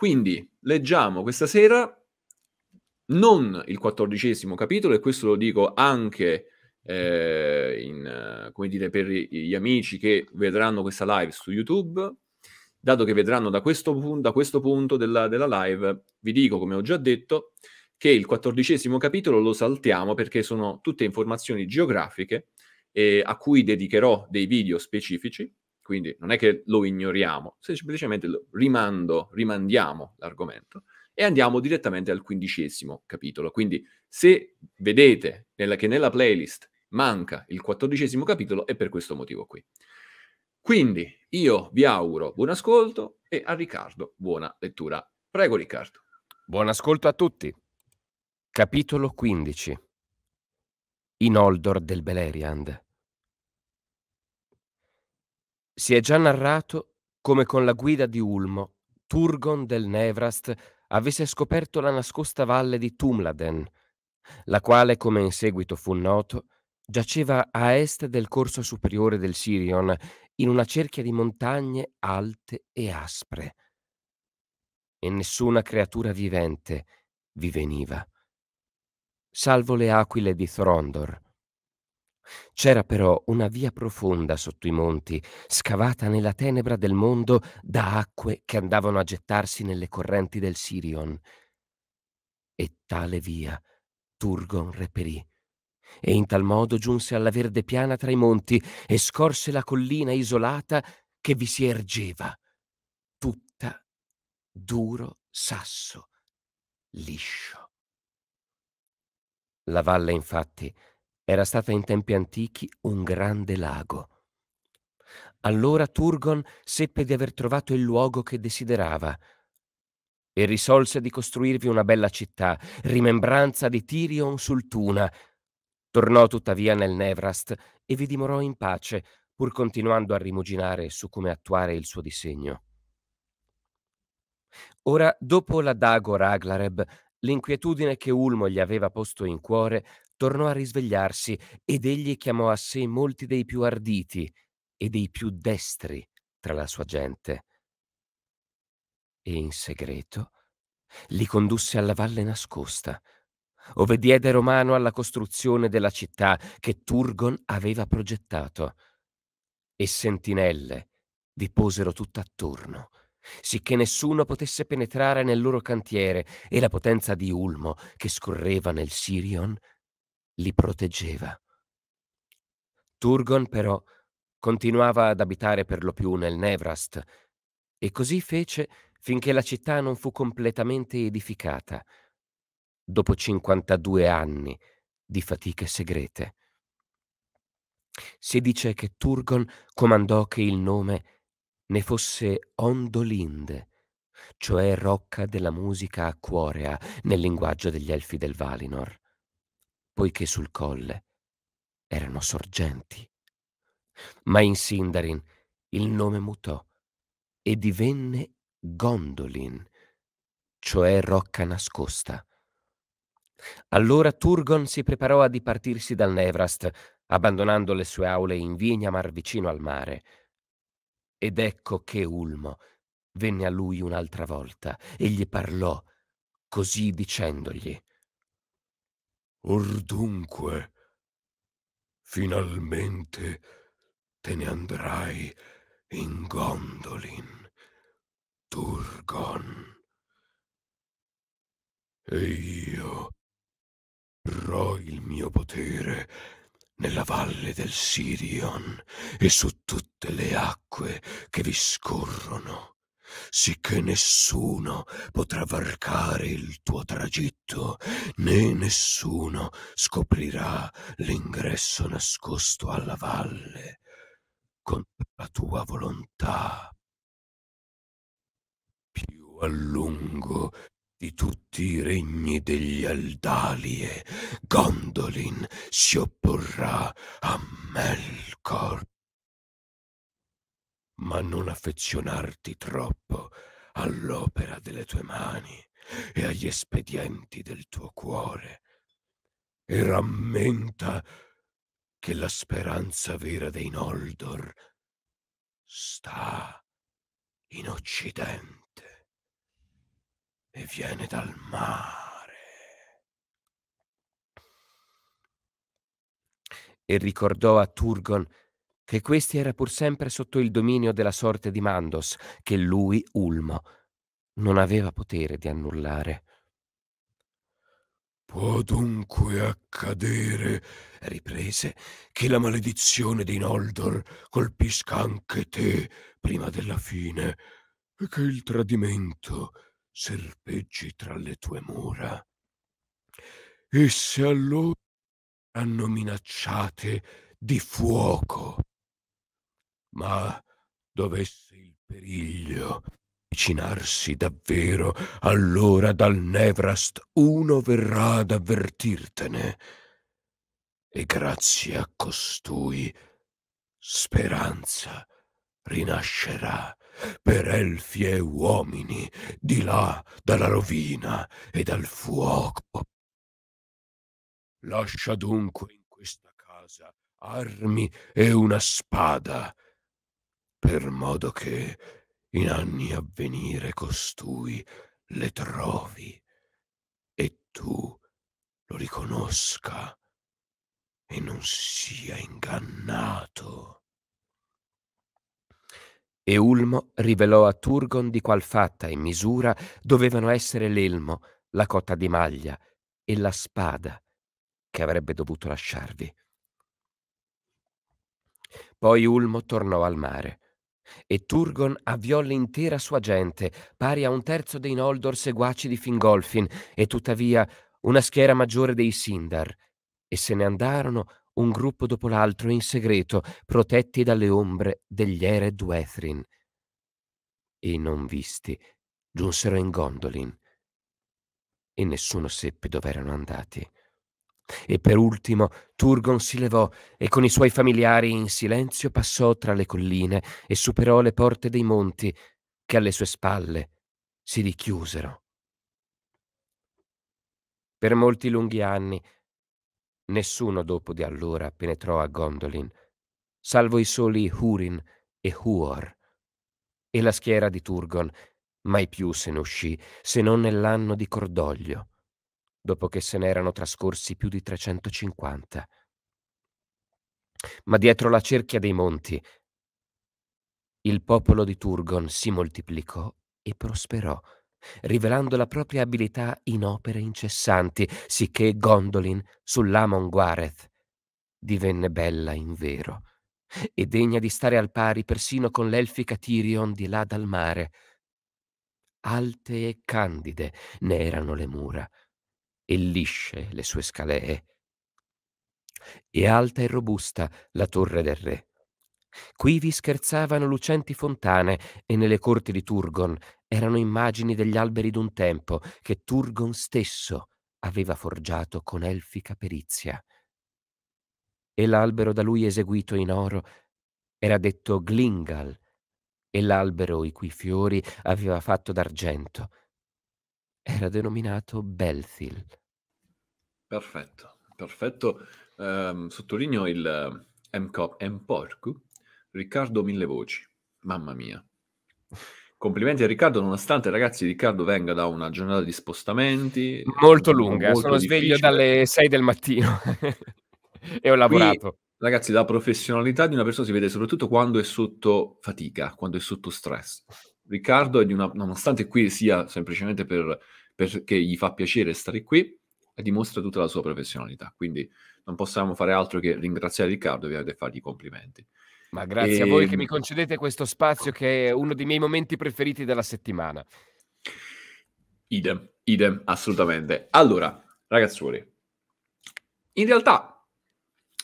Quindi leggiamo questa sera non il quattordicesimo capitolo, e questo lo dico anche eh, in, dire, per gli amici che vedranno questa live su YouTube, dato che vedranno da questo, da questo punto della, della, live, vi dico, come ho già detto, che il quattordicesimo capitolo lo saltiamo perché sono tutte informazioni geografiche eh, a cui dedicherò dei video specifici quindi non è che lo ignoriamo, semplicemente lo rimando, rimandiamo l'argomento e andiamo direttamente al quindicesimo capitolo. Quindi se vedete nella, che nella playlist manca il quattordicesimo capitolo è per questo motivo qui. Quindi io vi auguro buon ascolto e a Riccardo buona lettura. Prego Riccardo. Buon ascolto a tutti. Capitolo 15 Inoldor del Beleriand si è già narrato come con la guida di Ulmo, Turgon del Nevrast avesse scoperto la nascosta valle di Tumladen, la quale, come in seguito fu noto, giaceva a est del corso superiore del Sirion, in una cerchia di montagne alte e aspre. E nessuna creatura vivente vi veniva, salvo le aquile di Throndor c'era però una via profonda sotto i monti, scavata nella tenebra del mondo da acque che andavano a gettarsi nelle correnti del Sirion. E tale via Turgon reperì. E in tal modo giunse alla verde piana tra i monti e scorse la collina isolata che vi si ergeva, tutta duro sasso, liscio. La valle, infatti, era stata in tempi antichi un grande lago. Allora Turgon seppe di aver trovato il luogo che desiderava e risolse di costruirvi una bella città, rimembranza di Tirion sul Tuna. Tornò tuttavia nel Nevrast e vi dimorò in pace, pur continuando a rimuginare su come attuare il suo disegno. Ora, dopo la Dago Raglareb, l'inquietudine che Ulmo gli aveva posto in cuore tornò a risvegliarsi ed egli chiamò a sé molti dei più arditi e dei più destri tra la sua gente. E in segreto li condusse alla valle nascosta, ove diede mano alla costruzione della città che Turgon aveva progettato. E sentinelle vi posero tutt'attorno, sicché nessuno potesse penetrare nel loro cantiere e la potenza di Ulmo che scorreva nel Sirion li proteggeva. Turgon però continuava ad abitare per lo più nel Nevrast e così fece finché la città non fu completamente edificata, dopo 52 anni di fatiche segrete. Si dice che Turgon comandò che il nome ne fosse Ondolinde, cioè rocca della musica acquorea nel linguaggio degli elfi del Valinor poiché sul colle erano sorgenti. Ma in Sindarin il nome mutò e divenne Gondolin, cioè rocca nascosta. Allora Turgon si preparò a dipartirsi dal Nevrast, abbandonando le sue aule in Vignamar vicino al mare. Ed ecco che Ulmo venne a lui un'altra volta e gli parlò, così dicendogli Or dunque, finalmente te ne andrai in Gondolin, Turgon. E io avrò il mio potere nella valle del Sirion e su tutte le acque che vi scorrono sicché nessuno potrà varcare il tuo tragitto, né nessuno scoprirà l'ingresso nascosto alla valle con la tua volontà. Più a lungo di tutti i regni degli Aldalie, Gondolin si opporrà a Melkor ma non affezionarti troppo all'opera delle tue mani e agli espedienti del tuo cuore. E rammenta che la speranza vera dei Noldor sta in Occidente e viene dal mare. E ricordò a Turgon che questi era pur sempre sotto il dominio della sorte di Mandos, che lui, Ulmo, non aveva potere di annullare. Può dunque accadere, riprese, che la maledizione di Noldor colpisca anche te prima della fine e che il tradimento serpeggi tra le tue mura. E se allora hanno minacciate di fuoco. Ma dovesse il periglio avvicinarsi davvero, allora dal Nevrast uno verrà ad avvertirtene. E grazie a costui speranza rinascerà per elfi e uomini di là dalla rovina e dal fuoco. Lascia dunque in questa casa armi e una spada, per modo che in anni a venire costui le trovi e tu lo riconosca e non sia ingannato. E Ulmo rivelò a Turgon di qual fatta e misura dovevano essere l'elmo, la cotta di maglia e la spada che avrebbe dovuto lasciarvi. Poi Ulmo tornò al mare e Turgon avviò l'intera sua gente, pari a un terzo dei Noldor seguaci di Fingolfin, e tuttavia una schiera maggiore dei Sindar, e se ne andarono un gruppo dopo l'altro in segreto, protetti dalle ombre degli Ered Wethrin. E non visti, giunsero in Gondolin, e nessuno seppe dove erano andati. E per ultimo Turgon si levò e con i suoi familiari in silenzio passò tra le colline e superò le porte dei monti che alle sue spalle si richiusero. Per molti lunghi anni nessuno dopo di allora penetrò a Gondolin, salvo i soli Hurin e Huor. E la schiera di Turgon mai più se ne uscì, se non nell'anno di cordoglio dopo che se n'erano trascorsi più di 350. Ma dietro la cerchia dei monti, il popolo di Turgon si moltiplicò e prosperò, rivelando la propria abilità in opere incessanti, sicché Gondolin sull'Amon Gwareth divenne bella in vero e degna di stare al pari persino con l'elfica Tyrion di là dal mare. Alte e candide ne erano le mura, e lisce le sue scalee. E alta e robusta la torre del re. Qui vi scherzavano lucenti fontane e nelle corti di Turgon erano immagini degli alberi d'un tempo che Turgon stesso aveva forgiato con elfica perizia. E l'albero da lui eseguito in oro era detto Glingal, e l'albero i cui fiori aveva fatto d'argento era denominato Belthil. Perfetto, perfetto. Ehm, sottolineo il ehm, MCOP porco Riccardo Mille Voci. Mamma mia. Complimenti a Riccardo, nonostante ragazzi Riccardo venga da una giornata di spostamenti. Molto lunga, molto sono difficile. sveglio dalle 6 del mattino e ho lavorato. Qui, ragazzi, la professionalità di una persona si vede soprattutto quando è sotto fatica, quando è sotto stress. Riccardo è di una, nonostante qui sia semplicemente per, perché gli fa piacere stare qui, e dimostra tutta la sua professionalità. Quindi non possiamo fare altro che ringraziare Riccardo e fargli i complimenti. Ma grazie e... a voi che mi ehm, concedete questo spazio che è uno dei miei momenti preferiti della settimana. Idem, idem, assolutamente. Allora, ragazzuoli, in realtà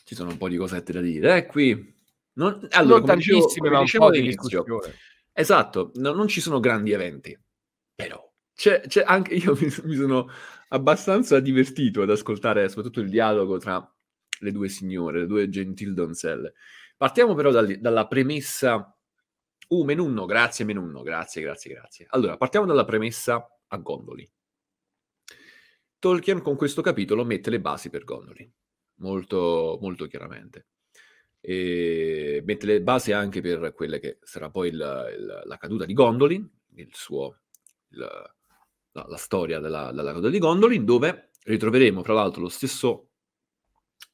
ci sono un po' di cosette da dire eh, qui. Non, allora, non tantissime, dicevo, ma un po' di discussione. Esatto, no, non ci sono grandi eventi, però c'è, c'è anche io mi, mi sono abbastanza divertito ad ascoltare soprattutto il dialogo tra le due signore, le due gentil donzelle. Partiamo però dal, dalla premessa. Uh, Menunno, grazie Menunno, grazie, grazie, grazie. Allora, partiamo dalla premessa a Gondoli. Tolkien con questo capitolo mette le basi per Gondoli, molto, molto chiaramente. E mette le basi anche per quella che sarà poi il, il, la caduta di Gondoli, il suo... Il, la, la storia della, della, coda di Gondolin, dove ritroveremo fra l'altro lo stesso,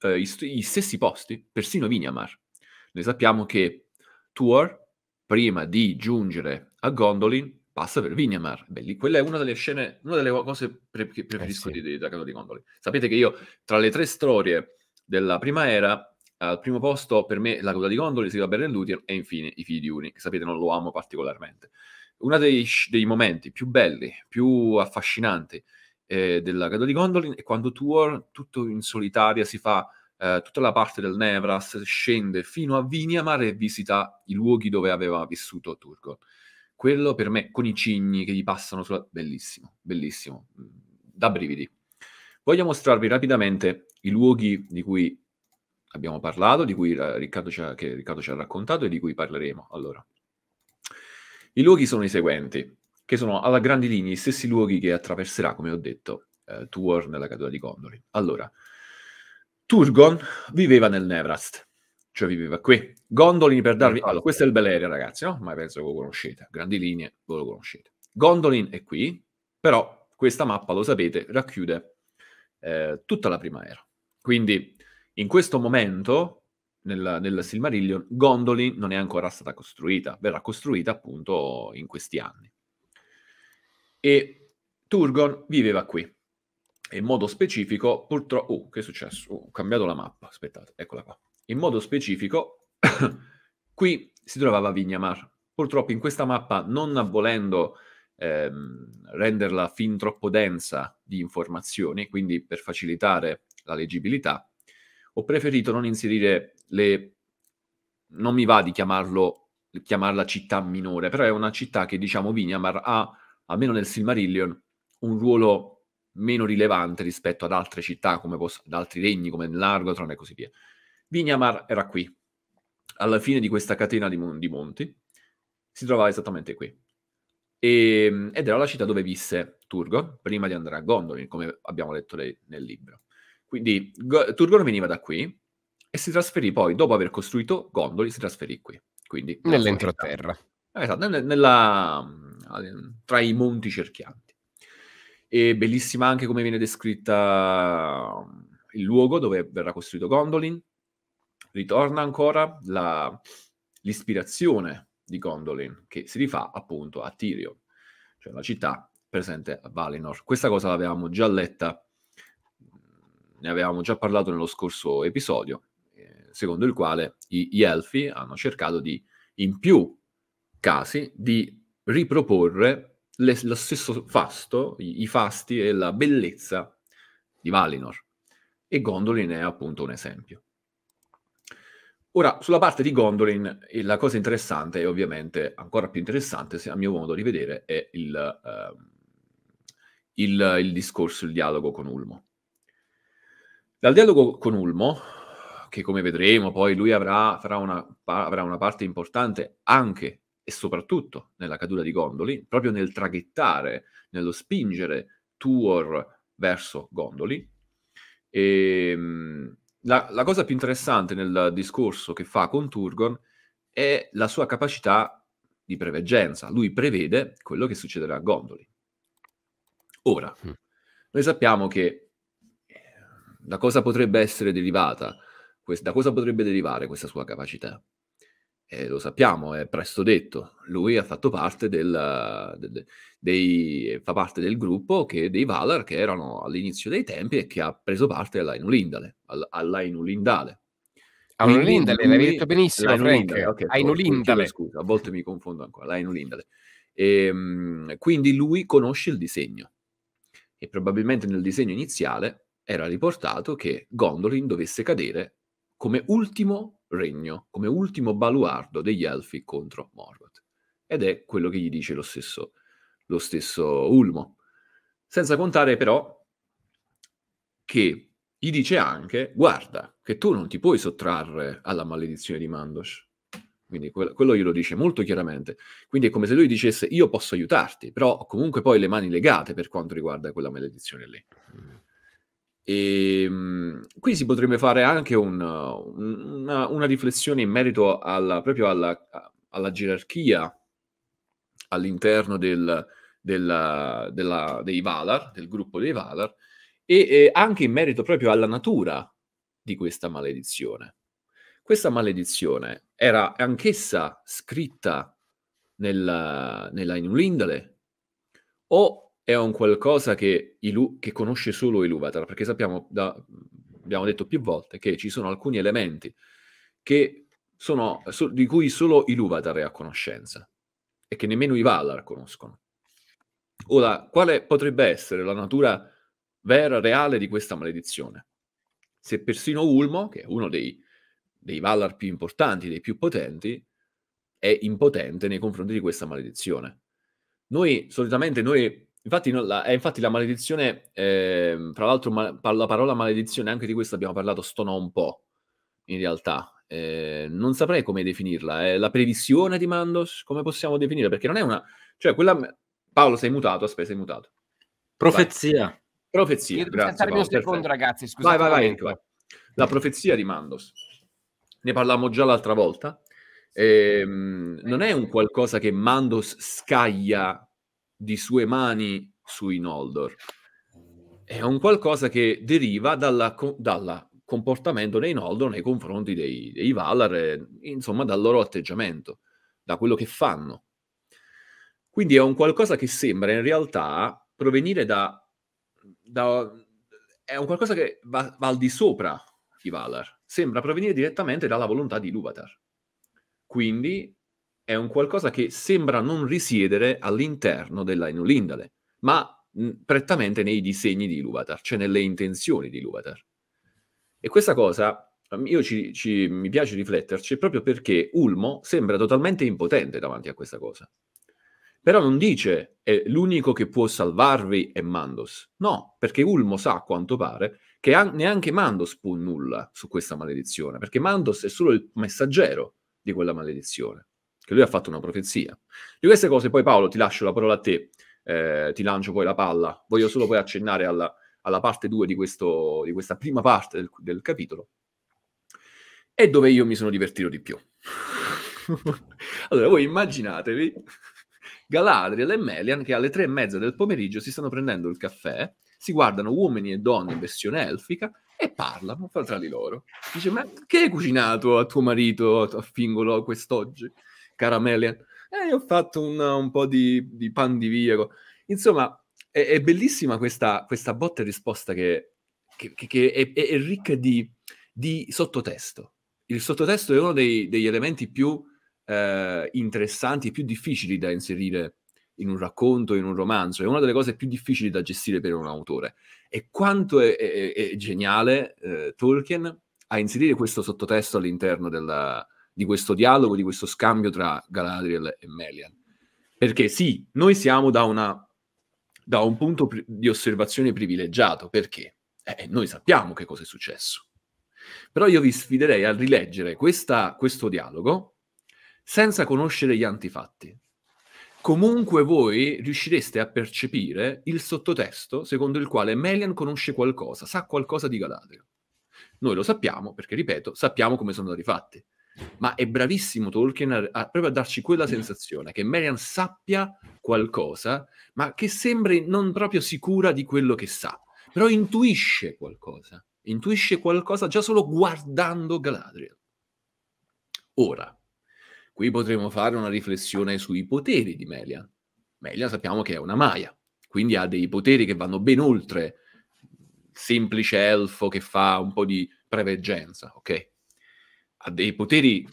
eh, i, gli stessi posti, persino Vinyamar. Noi sappiamo che Tuor, prima di giungere a Gondolin, passa per Vinyamar. Beh, quella è una delle scene, una delle cose pre- che eh, preferisco eh sì. di, della coda di Gondolin. Sapete che io, tra le tre storie della prima era, al primo posto per me la coda di Gondolin, Silva Berren Luthier e infine i figli di Uni, che sapete non lo amo particolarmente uno dei, dei, momenti più belli, più affascinanti eh, della caduta di Gondolin è quando Tuor, tutto in solitaria, si fa eh, tutta la parte del Nevras, scende fino a Viniamar e visita i luoghi dove aveva vissuto Turgon. Quello per me, con i cigni che gli passano sulla... Bellissimo, bellissimo, mm, da brividi. Voglio mostrarvi rapidamente i luoghi di cui abbiamo parlato, di cui eh, Riccardo ci ha, Riccardo ci ha raccontato e di cui parleremo. Allora, i luoghi sono i seguenti, che sono alla grandi linee gli stessi luoghi che attraverserà, come ho detto, eh, Tuor nella caduta di Gondolin. Allora, Turgon viveva nel Nevrast, cioè viveva qui. Gondolin, per darvi... Allora, questo è il Beleria, ragazzi, no? Ma penso che lo conoscete, grandi linee voi lo conoscete. Gondolin è qui, però questa mappa, lo sapete, racchiude eh, tutta la prima era. Quindi in questo momento nel, nel Silmarillion, Gondolin non è ancora stata costruita, verrà costruita appunto in questi anni. E Turgon viveva qui. E in modo specifico, purtroppo... Oh, uh, che è successo? Oh, ho cambiato la mappa, aspettate, eccola qua. In modo specifico, qui si trovava Vignamar. Purtroppo in questa mappa, non volendo ehm, renderla fin troppo densa di informazioni, quindi per facilitare la leggibilità, ho preferito non inserire le... non mi va di chiamarlo, chiamarla città minore, però è una città che, diciamo, Vignamar ha, almeno nel Silmarillion, un ruolo meno rilevante rispetto ad altre città, come posso, ad altri regni, come Nargotron e così via. Vignamar era qui, alla fine di questa catena di, mon- di monti, si trovava esattamente qui. E, ehm, ed era la città dove visse Turgon prima di andare a Gondolin, come abbiamo letto lei, nel libro. Quindi Go- Turgon veniva da qui, e si trasferì poi, dopo aver costruito Gondoli, si trasferì qui. Quindi, Nell'entroterra. Esatto, nella, mm, tra i monti cerchianti. E bellissima anche come viene descritta mm, il luogo dove verrà costruito Gondolin. Ritorna ancora la, l'ispirazione di Gondolin, che si rifà appunto a Tyrion, cioè la città presente a Valinor. Questa cosa l'avevamo già letta, mm, ne avevamo già parlato nello scorso episodio, secondo il quale gli elfi hanno cercato di, in più casi, di riproporre le, lo stesso fasto, i, i fasti e la bellezza di Valinor. E Gondolin è appunto un esempio. Ora, sulla parte di Gondolin, eh, la cosa interessante e ovviamente ancora più interessante, a mio modo di vedere, è il, eh, il, il discorso, il dialogo con Ulmo. Dal dialogo con Ulmo che come vedremo poi lui avrà, una, avrà una parte importante anche e soprattutto nella caduta di Gondoli, proprio nel traghettare, nello spingere Tuor verso Gondoli. E, ehm, la, la, cosa più interessante nel discorso che fa con Turgon è la sua capacità di preveggenza. Lui prevede quello che succederà a Gondoli. Ora, mm. noi sappiamo che da eh, cosa potrebbe essere derivata da cosa potrebbe derivare questa sua capacità? Eh, lo sappiamo, è presto detto, lui ha fatto parte del, del, dei, fa parte del gruppo che, dei Valar che erano all'inizio dei tempi e che ha preso parte all'Ainulindale. All, all'Ainulindale. Ainulindale, l'hai detto benissimo, Ainulindale. Okay, Scusa, a volte mi confondo ancora, Ainulindale. Ehm, quindi lui conosce il disegno e probabilmente nel disegno iniziale era riportato che Gondolin dovesse cadere come ultimo regno, come ultimo baluardo degli elfi contro Morgoth. Ed è quello che gli dice lo stesso, lo stesso Ulmo. Senza contare però che gli dice anche, guarda, che tu non ti puoi sottrarre alla maledizione di Mandosh. Quindi quello glielo dice molto chiaramente. Quindi è come se lui dicesse, io posso aiutarti, però ho comunque poi le mani legate per quanto riguarda quella maledizione lì. E ehm, qui si potrebbe fare anche un, una, una, riflessione in merito alla, proprio alla, alla gerarchia all'interno del, della, della, dei Valar, del gruppo dei Valar, e eh, anche in merito proprio alla natura di questa maledizione. Questa maledizione era anch'essa scritta nella, nella Inulindale o è un qualcosa che, Ilu, che conosce solo Iluvatar, perché sappiamo, da, abbiamo detto più volte, che ci sono alcuni elementi che sono, so, di cui solo Iluvatar è a conoscenza e che nemmeno i Valar conoscono. Ora, quale potrebbe essere la natura vera, reale di questa maledizione? Se persino Ulmo, che è uno dei, dei Valar più importanti, dei più potenti, è impotente nei confronti di questa maledizione. Noi solitamente noi Infatti, no, la, è eh, infatti la maledizione, eh, tra l'altro ma, la parola maledizione, anche di questo abbiamo parlato stona un po', in realtà. Eh, non saprei come definirla. È eh, la previsione di Mandos? Come possiamo definirla? Perché non è una... Cioè, quella... Paolo, sei mutato? Aspetta, sei mutato. Profezia. Vai. Profezia, Io grazie Paolo. un secondo, ragazzi, scusate. Vai, vai, vai, La profezia di Mandos. Ne parlavamo già l'altra volta. Eh, non è un qualcosa che Mandos scaglia di sue mani sui Noldor. È un ehm. qualcosa che deriva dal comportamento dei Noldor nei confronti dei, dei Valar, eh, insomma dal loro atteggiamento, da quello che fanno. Quindi è un qualcosa che sembra in realtà provenire da... da è un qualcosa che va, va al di sopra i Valar, sembra provenire direttamente dalla volontà di Luvatar. Quindi è un qualcosa che sembra non risiedere all'interno dell'Ainulindale, ma prettamente nei disegni di Iluvatar, cioè nelle intenzioni di Iluvatar. E questa cosa io ci, ci, mi piace rifletterci proprio perché Ulmo sembra totalmente impotente davanti a questa cosa. Però non dice eh, l'unico che può salvarvi è Mandos. No, perché Ulmo sa, a quanto pare, che an- neanche Mandos può nulla su questa maledizione, perché Mandos è solo il messaggero di quella maledizione che lui ha fatto una profezia. Di queste cose poi Paolo ti lascio la parola a te, eh, ti lancio poi la palla, voglio solo poi accennare alla, alla parte 2 di, di, questa prima parte del, del capitolo, è dove io mi sono divertito di più. allora, voi immaginatevi Galadriel e Melian che alle tre e mezza del pomeriggio si stanno prendendo il caffè, si guardano uomini e donne in versione elfica e parlano tra di loro. Dice, ma che hai cucinato a tuo marito a Fingolo quest'oggi? caramelle. Eh, ho fatto un, un po' di, di, pan di viro. Insomma, è, è bellissima questa, questa botta e risposta che, che, che è, è, ricca di, di, sottotesto. Il sottotesto è uno dei, degli elementi più eh, interessanti, più difficili da inserire in un racconto, in un romanzo, è una delle cose più difficili da gestire per un autore. E quanto è, è, è geniale eh, Tolkien a inserire questo sottotesto all'interno della, di questo dialogo, di questo scambio tra Galadriel e Melian. Perché sì, noi siamo da, una, da un punto pri- di osservazione privilegiato, perché eh, noi sappiamo che cosa è successo. Però io vi sfiderei a rileggere questa, questo dialogo senza conoscere gli antifatti. Comunque voi riuscireste a percepire il sottotesto secondo il quale Melian conosce qualcosa, sa qualcosa di Galadriel. Noi lo sappiamo perché, ripeto, sappiamo come sono andati fatti ma è bravissimo Tolkien a, a, proprio a darci quella mm. sensazione che Marian sappia qualcosa, ma che sembri non proprio sicura di quello che sa, però intuisce qualcosa, intuisce qualcosa già solo guardando Galadriel. Ora, qui potremmo fare una riflessione sui poteri di Melian. Melian sappiamo che è una Maia, quindi ha dei poteri che vanno ben oltre semplice elfo che fa un po' di preveggenza, ok? ha dei poteri,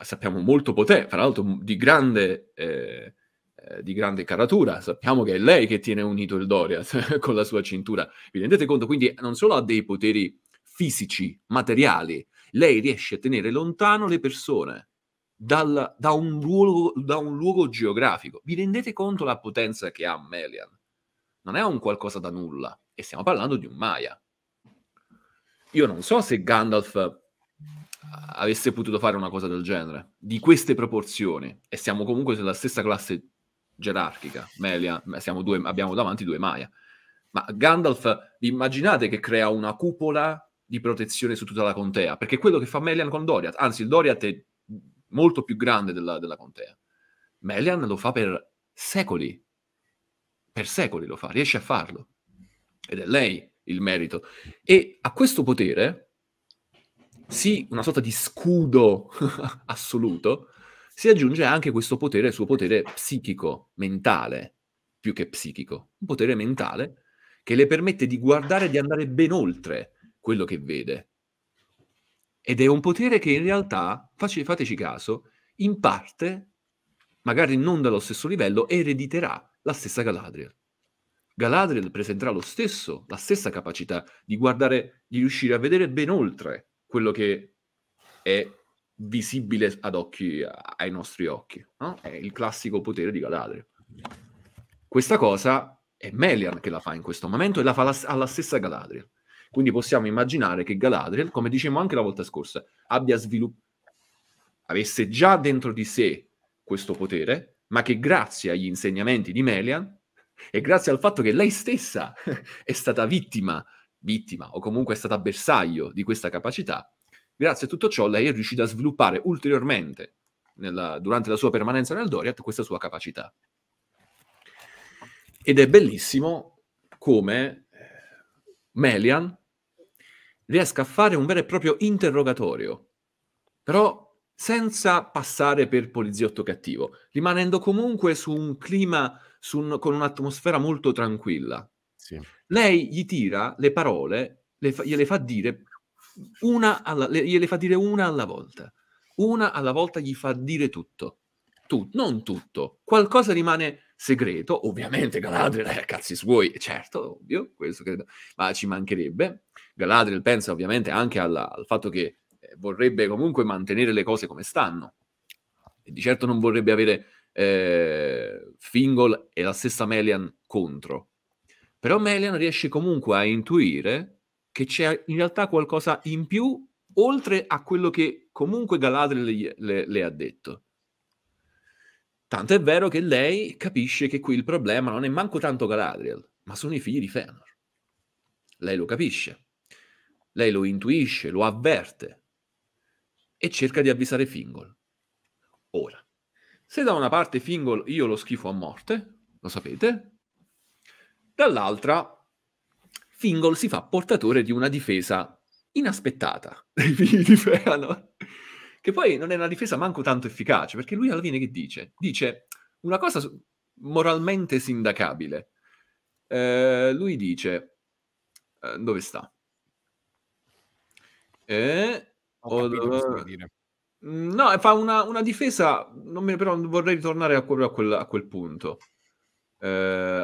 sappiamo molto potenti, fra l'altro di grande, eh, eh, di grande caratura, sappiamo che è lei che tiene unito il Doriath con la sua cintura, vi rendete conto? Quindi non solo ha dei poteri fisici, materiali, lei riesce a tenere lontano le persone dal, da, un luogo, da un luogo geografico. Vi rendete conto la potenza che ha Melian? Non è un qualcosa da nulla, e stiamo parlando di un Maya. Io non so se Gandalf avesse potuto fare una cosa del genere, di queste proporzioni, e siamo comunque sulla stessa classe gerarchica, Melia, due, abbiamo davanti due Maia Ma Gandalf, immaginate che crea una cupola di protezione su tutta la contea, perché è quello che fa Melian con Doriath, anzi il Doriath è molto più grande della, della contea. Melian lo fa per secoli, per secoli lo fa, riesce a farlo. Ed è lei il merito. E a questo potere sì una sorta di scudo assoluto, si aggiunge anche questo potere, il suo potere psichico, mentale, più che psichico, un potere mentale che le permette di guardare, e di andare ben oltre quello che vede. Ed è un potere che in realtà, fateci caso, in parte, magari non dallo stesso livello, erediterà la stessa Galadriel. Galadriel presenterà lo stesso, la stessa capacità di guardare, di riuscire a vedere ben oltre quello che è visibile ad occhi, ai nostri occhi. No? È il classico potere di Galadriel. Questa cosa è Melian che la fa in questo momento e la fa la, alla stessa Galadriel. Quindi possiamo immaginare che Galadriel, come dicevamo anche la volta scorsa, abbia sviluppato, avesse già dentro di sé questo potere, ma che grazie agli insegnamenti di Melian e grazie al fatto che lei stessa è stata vittima vittima o comunque è stata bersaglio di questa capacità, grazie a tutto ciò lei è riuscita a sviluppare ulteriormente nella, durante la sua permanenza nel Doriath questa sua capacità. Ed è bellissimo come eh, Melian riesca a fare un vero e proprio interrogatorio, però senza passare per poliziotto cattivo, rimanendo comunque su un clima, su un, con un'atmosfera molto tranquilla. Sì. Lei gli tira le parole, le fa, gliele fa dire una alla, le, gliele fa dire una alla volta. Una alla volta gli fa dire tutto. Tu, non tutto. Qualcosa rimane segreto, ovviamente Galadriel è eh, cazzi suoi, certo, ovvio, questo credo, ma ci mancherebbe. Galadriel pensa ovviamente anche alla, al fatto che eh, vorrebbe comunque mantenere le cose come stanno. E di certo non vorrebbe avere eh, Fingol e la stessa Melian contro. Però Melian riesce comunque a intuire che c'è in realtà qualcosa in più oltre a quello che comunque Galadriel le, le ha detto. Tanto è vero che lei capisce che qui il problema non è manco tanto Galadriel, ma sono i figli di Fëanor. Lei lo capisce, lei lo intuisce, lo avverte e cerca di avvisare Fingol. Ora, se da una parte Fingol io lo schifo a morte, lo sapete, Dall'altra, Fingol si fa portatore di una difesa inaspettata dei figli di Feanor, che poi non è una difesa manco tanto efficace, perché lui alla fine che dice? Dice una cosa moralmente sindacabile. Eh, lui dice, eh, dove sta? Eh, ho ho no, fa una, una difesa, non mi, però vorrei ritornare a, a, quel, a quel punto. Eh,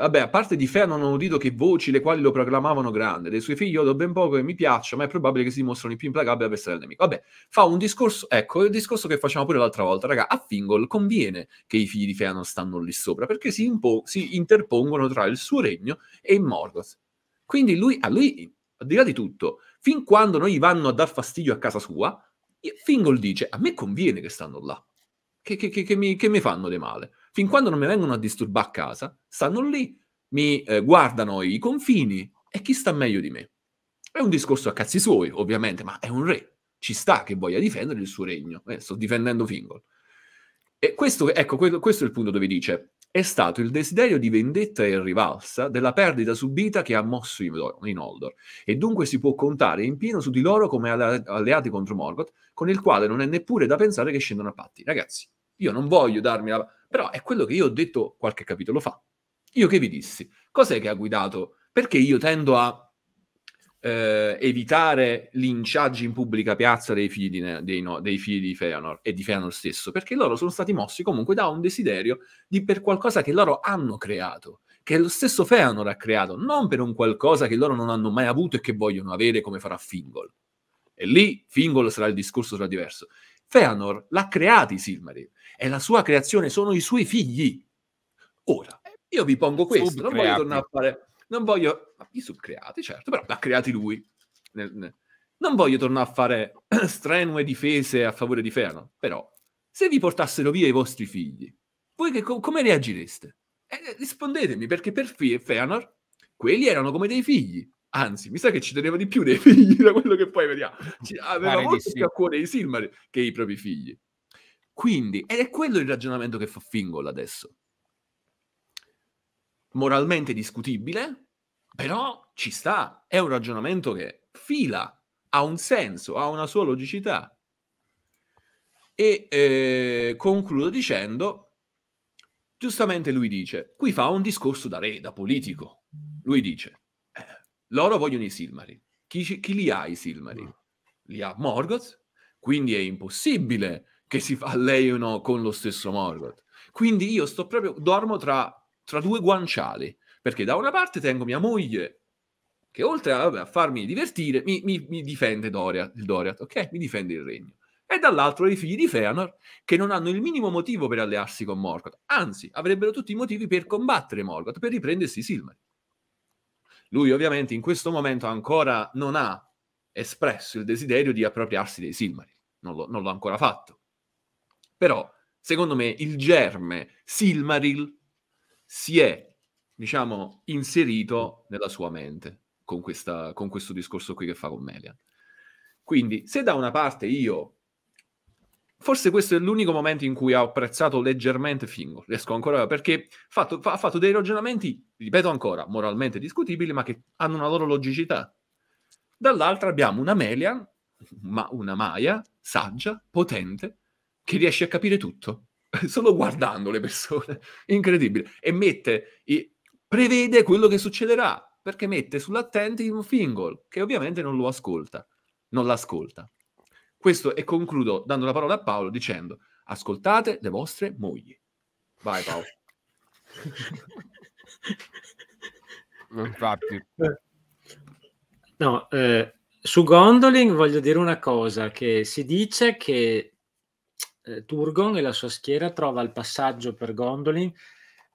vabbè, a parte di Fea non ho udito che voci le quali lo proclamavano grande. Dei suoi figli ho ben poco e mi piaccia, ma è probabile che si dimostrano i più implacabili a bestare del nemico. Vabbè, fa un discorso, ecco, il discorso che facciamo pure l'altra volta, raga, a Fingol conviene che i figli di Fea non stanno lì sopra, perché si, impo- si interpongono tra il suo regno e il Morgoth. Quindi lui, a lui, al di là di tutto, fin quando non gli vanno a dar fastidio a casa sua, Fingol dice, a me conviene che stanno là, che, che, che, che mi, mi fanno di male. Fin quando non mi vengono a disturbare a casa, stanno lì, mi eh, guardano i confini e chi sta meglio di me? È un discorso a cazzi suoi, ovviamente, ma è un re. Ci sta che voglia difendere il suo regno. Eh, sto difendendo Fingol. E questo, ecco, questo è il punto dove dice è stato il desiderio di vendetta e rivalsa della perdita subita che ha mosso i Noldor, e dunque si può contare in pieno su di loro come alleati contro Morgoth, con il quale non è neppure da pensare che scendano a patti. Ragazzi, io non voglio darmi la... Però è quello che io ho detto qualche capitolo fa. Io che vi dissi? Cos'è che ha guidato? Perché io tendo a eh, evitare linciaggi in pubblica piazza dei figli di, ne- dei no- dei figli di Feanor e di Feanor stesso, perché loro sono stati mossi comunque da un desiderio di per qualcosa che loro hanno creato che lo stesso Feanor ha creato, non per un qualcosa che loro non hanno mai avuto e che vogliono avere come farà Fingol. E lì Fingol sarà il discorso sarà diverso. Feanor l'ha creati Silmaril, è la sua creazione, sono i suoi figli. Ora, io vi pongo questo, non voglio tornare a fare... Non voglio... Ma i subcreati, certo, però l'ha creati lui. Non voglio tornare a fare strenue difese a favore di Feanor, però se vi portassero via i vostri figli, voi che, come reagireste? Eh, rispondetemi, perché per Feanor quelli erano come dei figli. Anzi, mi sa che ci teneva di più dei figli da quello che poi vediamo. Ci mm, aveva Pare molto sì. più a cuore i Silmarillion che i propri figli. Quindi, ed è quello il ragionamento che fa Fingol adesso. Moralmente discutibile, però ci sta. È un ragionamento che fila, ha un senso, ha una sua logicità. E eh, concludo dicendo, giustamente lui dice, qui fa un discorso da re, da politico. Lui dice, loro vogliono i Silmarin. Chi, chi, li ha i Silmarin? Mm. Li ha Morgoth, quindi è impossibile che si alleino con lo stesso Morgoth. Quindi io sto proprio, dormo tra, tra due guanciali, perché da una parte tengo mia moglie, che oltre a, vabbè, a farmi divertire, mi, mi, mi difende Doriath, il Doriath, ok? Mi difende il regno. E dall'altro i figli di Feanor, che non hanno il minimo motivo per allearsi con Morgoth, anzi avrebbero tutti i motivi per combattere Morgoth, per riprendersi Silmarin. Lui ovviamente in questo momento ancora non ha espresso il desiderio di appropriarsi dei Silmaril, non, lo, non l'ha ancora fatto. Però, secondo me, il germe Silmaril si è, diciamo, inserito nella sua mente con, questa, con questo discorso qui che fa con Melian. Quindi, se da una parte io Forse questo è l'unico momento in cui ho apprezzato leggermente Fingo, riesco ancora perché fatto, ha fatto dei ragionamenti, ripeto ancora, moralmente discutibili, ma che hanno una loro logicità. Dall'altra abbiamo una Melian, ma una Maya, saggia, potente, che riesce a capire tutto, solo guardando le persone, incredibile, e mette, e prevede quello che succederà, perché mette sull'attenti un Fingol, che ovviamente non lo ascolta, non l'ascolta. Questo e concludo dando la parola a Paolo dicendo ascoltate le vostre mogli. Vai Paolo. Infatti. Eh, no, eh, su Gondolin voglio dire una cosa, che si dice che eh, Turgon e la sua schiera trova il passaggio per Gondolin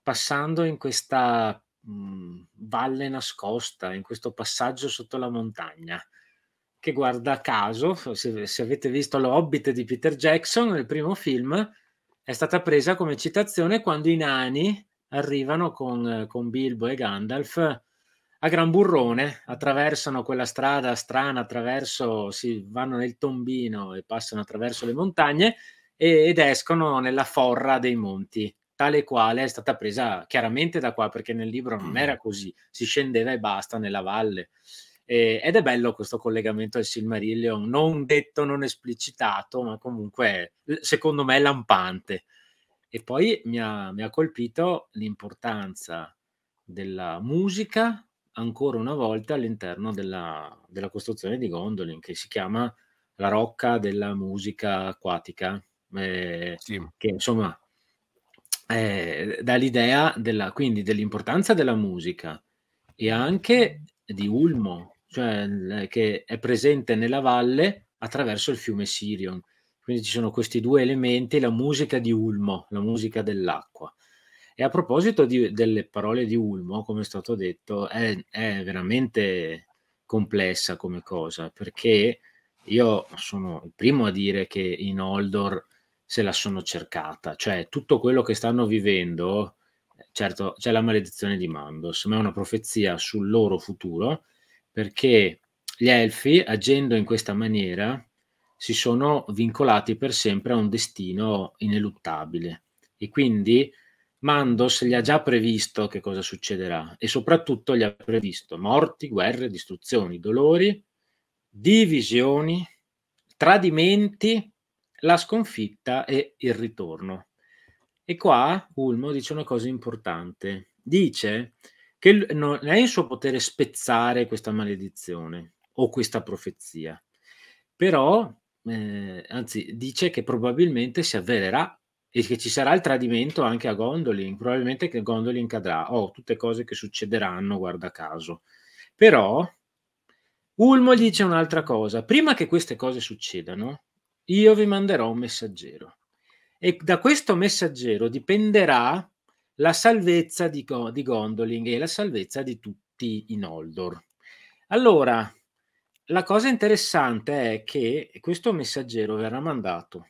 passando in questa mh, mm, valle nascosta, in questo passaggio sotto la montagna che guarda caso, se, se avete visto L'Hobbit di Peter Jackson, nel primo film, è stata presa come citazione quando i nani arrivano con, con Bilbo e Gandalf a Gran Burrone, attraversano quella strada strana, attraverso, si vanno nel tombino e passano attraverso le montagne e, ed escono nella forra dei monti, tale quale è stata presa chiaramente da qua, perché nel libro non mm. era così, si scendeva e basta nella valle. Eh, ed è bello questo collegamento al Silmarillion, non detto, non esplicitato, ma comunque secondo me lampante. E poi mi ha, mi ha colpito l'importanza della musica ancora una volta all'interno della, della costruzione di Gondolin, che si chiama la rocca della musica acquatica. Eh, sì. Che insomma eh, dà l'idea della, quindi dell'importanza della musica e anche di Ulmo cioè eh, che è presente nella valle attraverso il fiume Sirion. Quindi ci sono questi due elementi, la musica di Ulmo, la musica dell'acqua. E a proposito di, delle parole di Ulmo, come è stato detto, è, è veramente complessa come cosa, perché io sono il primo a dire che in Oldor se la sono cercata, cioè tutto quello che stanno vivendo, certo c'è la maledizione di Mandos, ma è una profezia sul loro futuro perché gli elfi, agendo in questa maniera, si sono vincolati per sempre a un destino ineluttabile e quindi Mandos gli ha già previsto che cosa succederà e soprattutto gli ha previsto morti, guerre, distruzioni, dolori, divisioni, tradimenti, la sconfitta e il ritorno. E qua Ulmo dice una cosa importante. Dice che non è in suo potere spezzare questa maledizione o questa profezia, però eh, anzi dice che probabilmente si avvererà e che ci sarà il tradimento anche a Gondolin, probabilmente che Gondolin cadrà, oh, tutte cose che succederanno, guarda caso. Però Ulmo dice un'altra cosa, prima che queste cose succedano, io vi manderò un messaggero e da questo messaggero dipenderà la salvezza di, Go- di Gondoling e la salvezza di tutti i Noldor. Allora, la cosa interessante è che questo messaggero verrà mandato,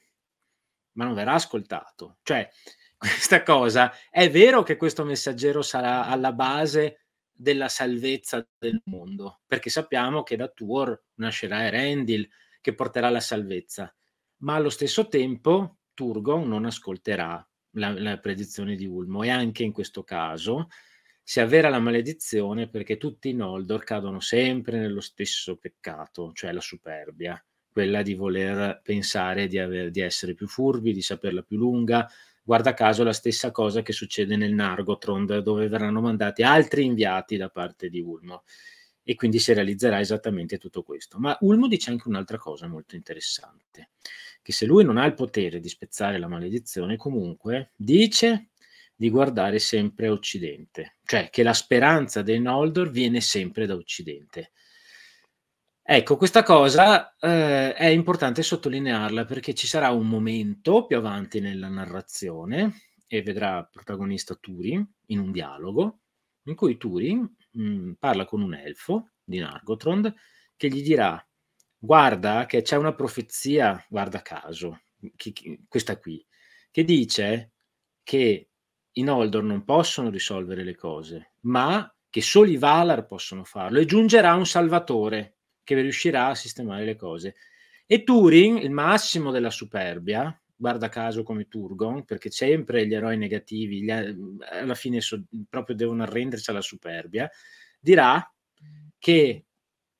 ma non verrà ascoltato. Cioè, questa cosa è vero che questo messaggero sarà alla base della salvezza del mondo, perché sappiamo che da Tuor nascerà Erendil che porterà la salvezza, ma allo stesso tempo Turgon non ascolterà la, la predizione di Ulmo e anche in questo caso si avvera la maledizione perché tutti i Noldor cadono sempre nello stesso peccato, cioè la superbia, quella di voler pensare di, aver, di essere più furbi, di saperla più lunga. Guarda caso la stessa cosa che succede nel Nargotrond, dove verranno mandati altri inviati da parte di Ulmo. E quindi si realizzerà esattamente tutto questo. Ma Ulmo dice anche un'altra cosa molto interessante che se lui non ha il potere di spezzare la maledizione, comunque dice di guardare sempre Occidente, cioè che la speranza dei Noldor viene sempre da Occidente. Ecco, questa cosa eh, è importante sottolinearla perché ci sarà un momento più avanti nella narrazione e vedrà il protagonista Turin in un dialogo in cui Turin mh, mm, parla con un elfo di Nargotrond che gli dirà guarda che c'è una profezia, guarda caso, che, che, questa qui, che dice che i Noldor non possono risolvere le cose, ma che solo i Valar possono farlo e giungerà un salvatore che riuscirà a sistemare le cose. E Turin, il massimo della superbia, guarda caso come Turgon, perché sempre gli eroi negativi gli, eh, alla fine so, proprio devono arrendersi alla superbia, dirà che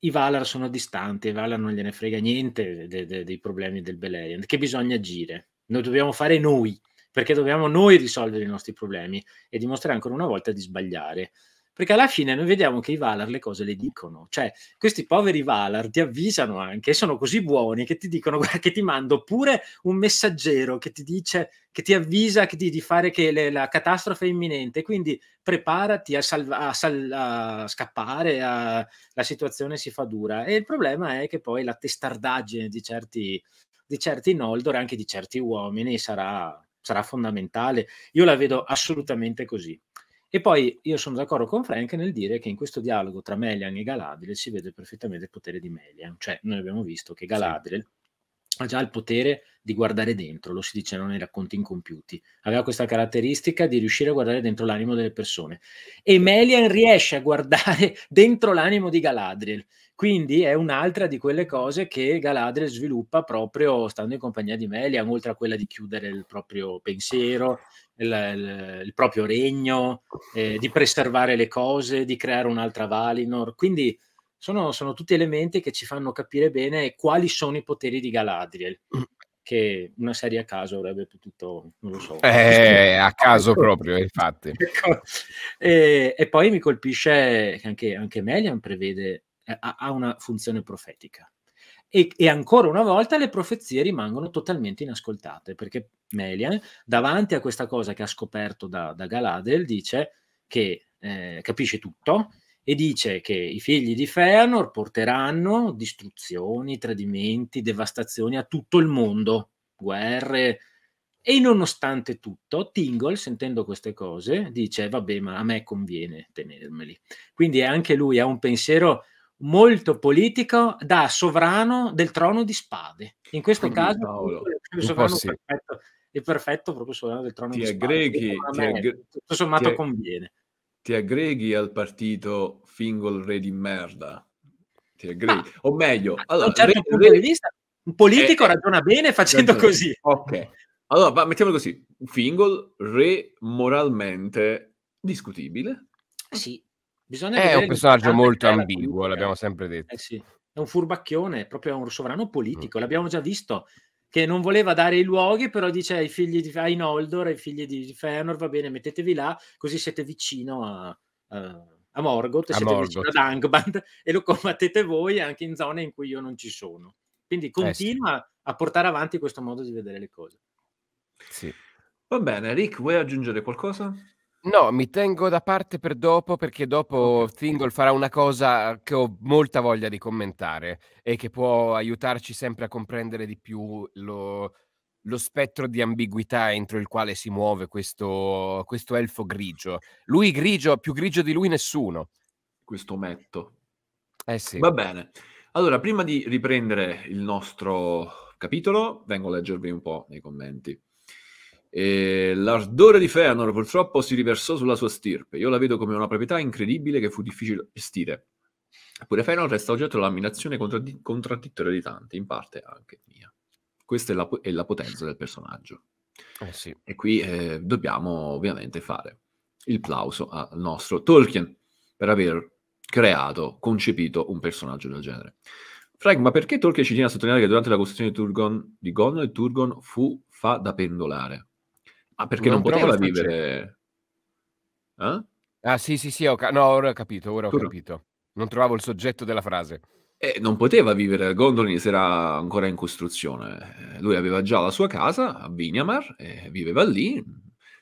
i Valar sono distanti, i Valar non gliene frega niente de, de, dei problemi del Beleriand, che bisogna agire. Noi dobbiamo fare noi, perché dobbiamo noi risolvere i nostri problemi e dimostrare ancora una volta di sbagliare perché alla fine noi vediamo che i Valar le cose le dicono, cioè questi poveri Valar ti avvisano anche, sono così buoni che ti dicono guarda che ti mando pure un messaggero che ti dice, che ti avvisa che ti, di fare che le, la catastrofe è imminente, quindi preparati a, salva, a, sal, a scappare, a, la situazione si fa dura e il problema è che poi la testardaggine di certi, di certi Noldor, anche di certi uomini, sarà, sarà fondamentale, io la vedo assolutamente così. E poi io sono d'accordo con Frank nel dire che in questo dialogo tra Melian e Galadriel si vede perfettamente il potere di Melian, cioè noi abbiamo visto che Galadriel sì. ha già il potere di guardare dentro, lo si diceva nei racconti incompiuti, aveva questa caratteristica di riuscire a guardare dentro l'animo delle persone e Melian riesce a guardare dentro l'animo di Galadriel. Quindi è un'altra di quelle cose che Galadriel sviluppa proprio stando in compagnia di Melian, oltre a quella di chiudere il proprio pensiero, il, il, il proprio regno, eh, di preservare le cose, di creare un'altra Valinor. Quindi sono, sono, tutti elementi che ci fanno capire bene quali sono i poteri di Galadriel. Che una serie a caso avrebbe potuto, non lo so. Eh, a caso proprio, infatti. Ecco. E, e, poi mi colpisce che anche, anche Melian prevede, eh, ha, ha una funzione profetica e, e, ancora una volta le profezie rimangono totalmente inascoltate, perché Melian, davanti a questa cosa che ha scoperto da, da Galadel, dice che eh, capisce tutto e dice che i figli di Feanor porteranno distruzioni, tradimenti, devastazioni a tutto il mondo, guerre. E nonostante tutto, Tingle, sentendo queste cose, dice, vabbè, ma a me conviene tenermeli. Quindi anche lui ha un pensiero molto politico da sovrano del trono di spade. In questo Quindi, caso Paolo, il sovrano sì. perfetto, il perfetto proprio sovrano del trono ti di aggreghi, spade. Ti aggreghi, tutto sommato ti conviene. Ti aggreghi al partito Fingol re di merda. Ti aggreghi. Ma, o meglio, allora, un, certo re, vista, un politico è, eh, eh, ragiona bene facendo ragione. così. Ok. Allora, va, mettiamolo così. Fingol re moralmente discutibile. Sì, Bisogna è un personaggio molto ambiguo, l'abbiamo sempre detto. Eh sì, è un furbacchione, è proprio un sovrano mm. politico, mm. l'abbiamo già visto, che non voleva dare i luoghi, però dice ai figli di Einoldor, ai figli di Fëanor, va bene, mettetevi là, così siete vicino a, a, a Morgoth, a siete Morgoth. vicino ad Angband e lo combattete voi anche in zone in cui io non ci sono. Quindi continua eh sì. a portare avanti questo modo di vedere le cose. Sì. Va bene, Rick, vuoi aggiungere qualcosa? No, mi tengo da parte per dopo perché dopo Tingle farà una cosa che ho molta voglia di commentare e che può aiutarci sempre a comprendere di più lo, lo spettro di ambiguità entro il quale si muove questo, questo, elfo grigio. Lui grigio, più grigio di lui nessuno. Questo metto. Eh sì. Va bene. Allora, prima di riprendere il nostro capitolo, vengo a leggervi un po' nei commenti. E l'ardore di Feanor purtroppo si riversò sulla sua stirpe. Io la vedo come una proprietà incredibile che fu difficile gestire. Eppure Feanor resta oggetto della minazione contraddi- contraddittoria di tante, in parte anche mia. Questa è la, è la potenza del personaggio. Eh sì. E qui eh, dobbiamo ovviamente fare il plauso al nostro Tolkien per aver creato, concepito un personaggio del genere. Frank, ma perché Tolkien ci tiene a sottolineare che durante la costruzione di Turgon, di Gon, Turgon fu fa da pendolare? Ma ah, perché non, non poteva vivere? Eh? Ah sì sì sì, ho ca- no, ora ho capito, ora ho tu... capito. Non trovavo il soggetto della frase. Eh, non poteva vivere a Gondolin se era ancora in costruzione. Eh, lui aveva già la sua casa a Vignamar, eh, viveva lì.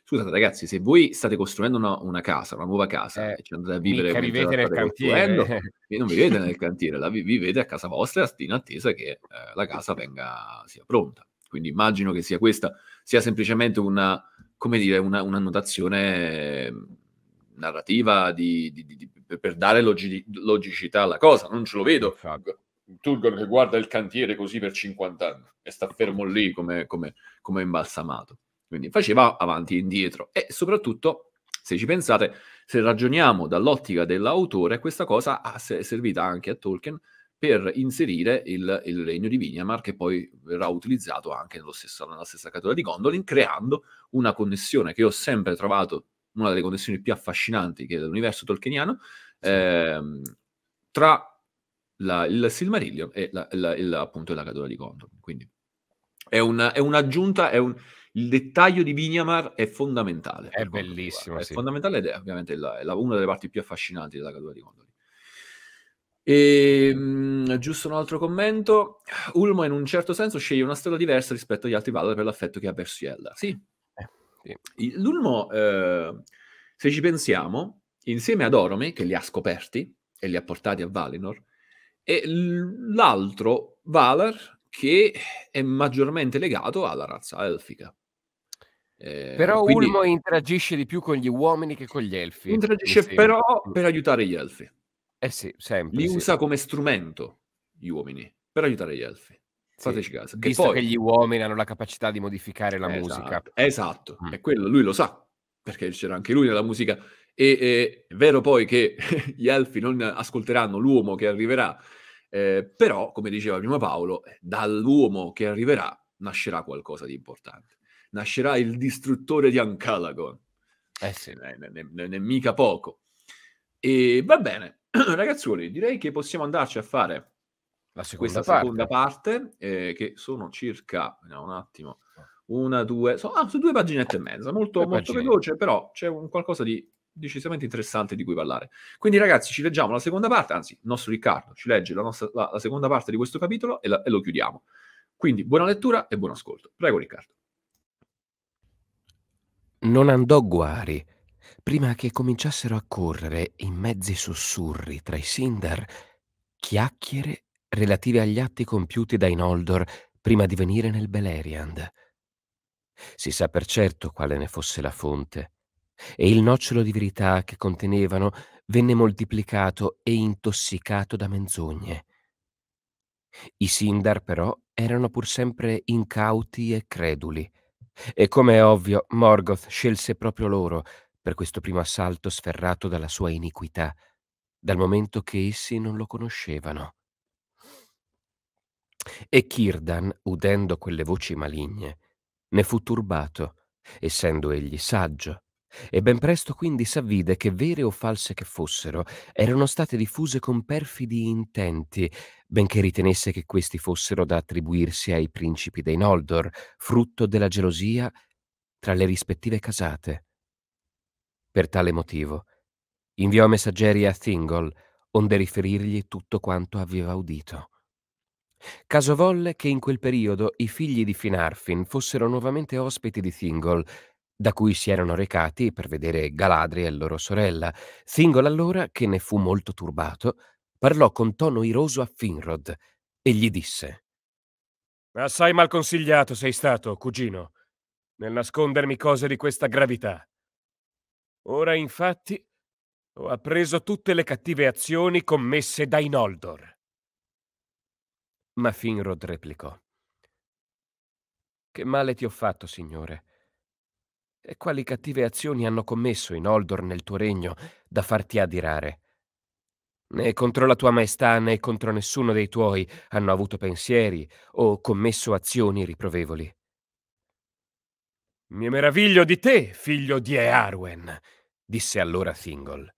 Scusate ragazzi, se voi state costruendo una, una casa, una nuova casa, eh, e andate a vivere... vivete nel cantiere. non vivete nel cantiere, la vivete a casa vostra in attesa che eh, la casa venga, sia pronta. Quindi immagino che sia questa sia semplicemente una, come dire, una, una notazione ehm, narrativa di, di, di, per dare logi, logicità alla cosa. Non ce lo vedo. Turgon che guarda il cantiere così per 50 anni e sta fermo lì come, come, come imbalsamato. Quindi faceva avanti e indietro. E soprattutto, se ci pensate, se ragioniamo dall'ottica dell'autore, questa cosa è servita anche a Tolkien per inserire il, il, legno di Vignamar che poi verrà utilizzato anche stesso, nella stessa catena di gondolin, creando una connessione che ho sempre trovato una delle connessioni più affascinanti che è dell'universo tolkieniano eh, tra la, il Silmarillion e la, la, il, appunto la catena di gondolin. Quindi è, una, è un'aggiunta, è un, il dettaglio di Vignamar è fondamentale. È bellissimo, sì. È fondamentale ed è ovviamente la, è una delle parti più affascinanti della catena di gondolin. E, ehm, mh, giusto un altro commento. Ulmo in un certo senso sceglie una strada diversa rispetto agli altri Valar per l'affetto che ha verso Iella. Sì. Eh, sì. L'Ulmo, eh, se ci pensiamo, insieme ad Orome, che li ha scoperti e li ha portati a Valinor, e l'altro Valar che è maggiormente legato alla razza elfica. Eh, però quindi... Ulmo interagisce di più con gli uomini che con gli elfi. Interagisce però per aiutare gli elfi. Eh sì, sempre. Li sì. usa come strumento gli uomini per aiutare gli elfi. Sì, Fateci caso. Che visto poi... che gli uomini hanno la capacità di modificare la esatto, musica. Esatto, mm. e quello lui lo sa, perché c'era anche lui nella musica. E, è vero poi che gli elfi non ascolteranno l'uomo che arriverà, eh, però, come diceva prima Paolo, eh, dall'uomo che arriverà nascerà qualcosa di importante. Nascerà il distruttore di Ancalagon. Eh sì. Eh, ne, ne, ne, ne mica poco. E va bene, Ragazzuoli, direi che possiamo andarci a fare la seconda questa parte. seconda parte, eh, che sono circa, no, un attimo, oh. una, due, so, ah, su due paginette e mezza, molto, molto veloce, però c'è un qualcosa di decisamente interessante di cui parlare. Quindi ragazzi, ci leggiamo la seconda parte, anzi, il nostro Riccardo ci legge la, nostra, la, la seconda parte di questo capitolo e, la, e lo chiudiamo. Quindi buona lettura e buon ascolto. Prego Riccardo. Non andò guari prima che cominciassero a correre in mezzi sussurri tra i Sindar chiacchiere relative agli atti compiuti dai Noldor prima di venire nel Beleriand. Si sa per certo quale ne fosse la fonte, e il nocciolo di verità che contenevano venne moltiplicato e intossicato da menzogne. I Sindar però erano pur sempre incauti e creduli, e come è ovvio Morgoth scelse proprio loro per questo primo assalto sferrato dalla sua iniquità, dal momento che essi non lo conoscevano. E Kirdan, udendo quelle voci maligne, ne fu turbato, essendo egli saggio, e ben presto quindi s'avvide che vere o false che fossero, erano state diffuse con perfidi intenti, benché ritenesse che questi fossero da attribuirsi ai principi dei Noldor, frutto della gelosia tra le rispettive casate. Per tale motivo inviò messaggeri a Thingol, onde riferirgli tutto quanto aveva udito. Caso volle che in quel periodo i figli di Finarfin fossero nuovamente ospiti di Thingol, da cui si erano recati per vedere Galadriel, loro sorella. Thingol allora, che ne fu molto turbato, parlò con tono iroso a Finrod e gli disse Assai mal consigliato sei stato, cugino, nel nascondermi cose di questa gravità. Ora infatti ho appreso tutte le cattive azioni commesse dai Noldor. Ma Finrod replicò. Che male ti ho fatto, signore? E quali cattive azioni hanno commesso i Noldor nel tuo regno da farti adirare? Né contro la tua maestà né contro nessuno dei tuoi hanno avuto pensieri o commesso azioni riprovevoli. Mi meraviglio di te, figlio di Earwen, disse allora Thingol,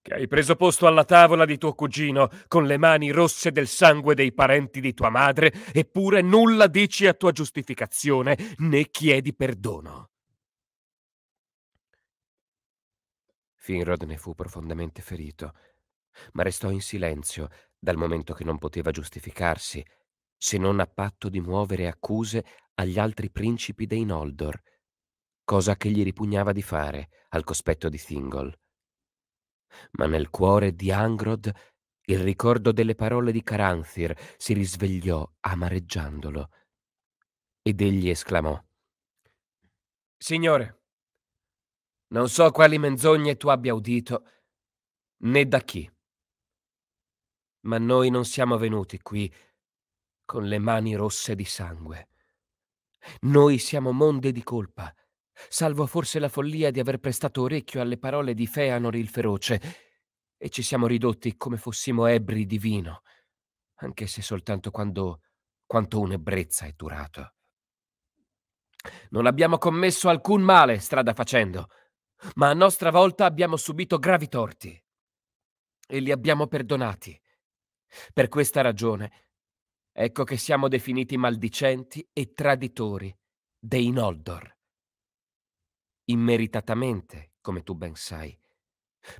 che hai preso posto alla tavola di tuo cugino con le mani rosse del sangue dei parenti di tua madre, eppure nulla dici a tua giustificazione né chiedi perdono. Finrod ne fu profondamente ferito, ma restò in silenzio dal momento che non poteva giustificarsi, se non a patto di muovere accuse agli altri principi dei Noldor, cosa che gli ripugnava di fare al cospetto di Thingol. Ma nel cuore di Angrod il ricordo delle parole di Caranthir si risvegliò amareggiandolo ed egli esclamò Signore, non so quali menzogne tu abbia udito, né da chi. Ma noi non siamo venuti qui con le mani rosse di sangue. Noi siamo monde di colpa, salvo forse la follia di aver prestato orecchio alle parole di Feanor il feroce, e ci siamo ridotti come fossimo ebri di vino, anche se soltanto quando quanto un'ebbrezza è durato. Non abbiamo commesso alcun male strada facendo, ma a nostra volta abbiamo subito gravi torti e li abbiamo perdonati. Per questa ragione Ecco che siamo definiti maldicenti e traditori dei Noldor. Immeritatamente, come tu ben sai,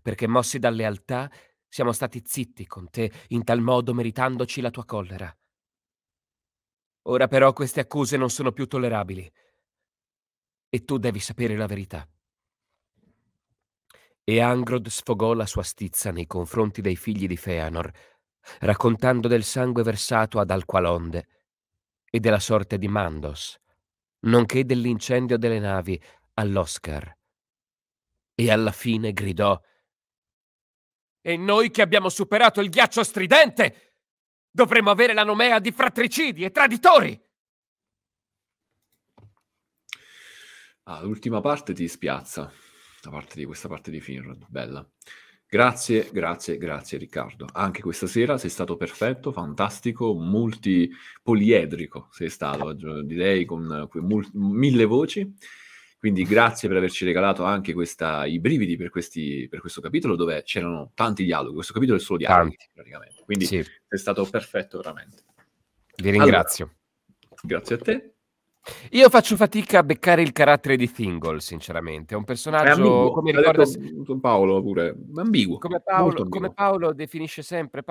perché mossi da lealtà siamo stati zitti con te, in tal modo meritandoci la tua collera. Ora però queste accuse non sono più tollerabili e tu devi sapere la verità. E Angrod sfogò la sua stizza nei confronti dei figli di Feanor, raccontando del sangue versato ad Alqualonde e della sorte di Mandos, nonché dell'incendio delle navi all'Oscar. E alla fine gridò E noi che abbiamo superato il ghiaccio stridente dovremmo avere la nomea di fratricidi e traditori! Ah, l'ultima parte ti spiazza, la parte di questa parte di Finrod, bella. Grazie, grazie, grazie Riccardo. Anche questa sera sei stato perfetto, fantastico, multipoliedrico sei stato, direi con mul- mille voci. Quindi grazie per averci regalato anche questa, i brividi per, questi, per, questo capitolo dove c'erano tanti dialoghi. Questo capitolo è solo dialoghi tanti. praticamente. Quindi sì. è stato perfetto veramente. Vi ringrazio. Allora, grazie a te. Io faccio fatica a beccare il carattere di Thingol, sinceramente. È un personaggio, è ambiguo, come ricorda detto, Paolo pure, ambiguo. Come Paolo, come Paolo definisce sempre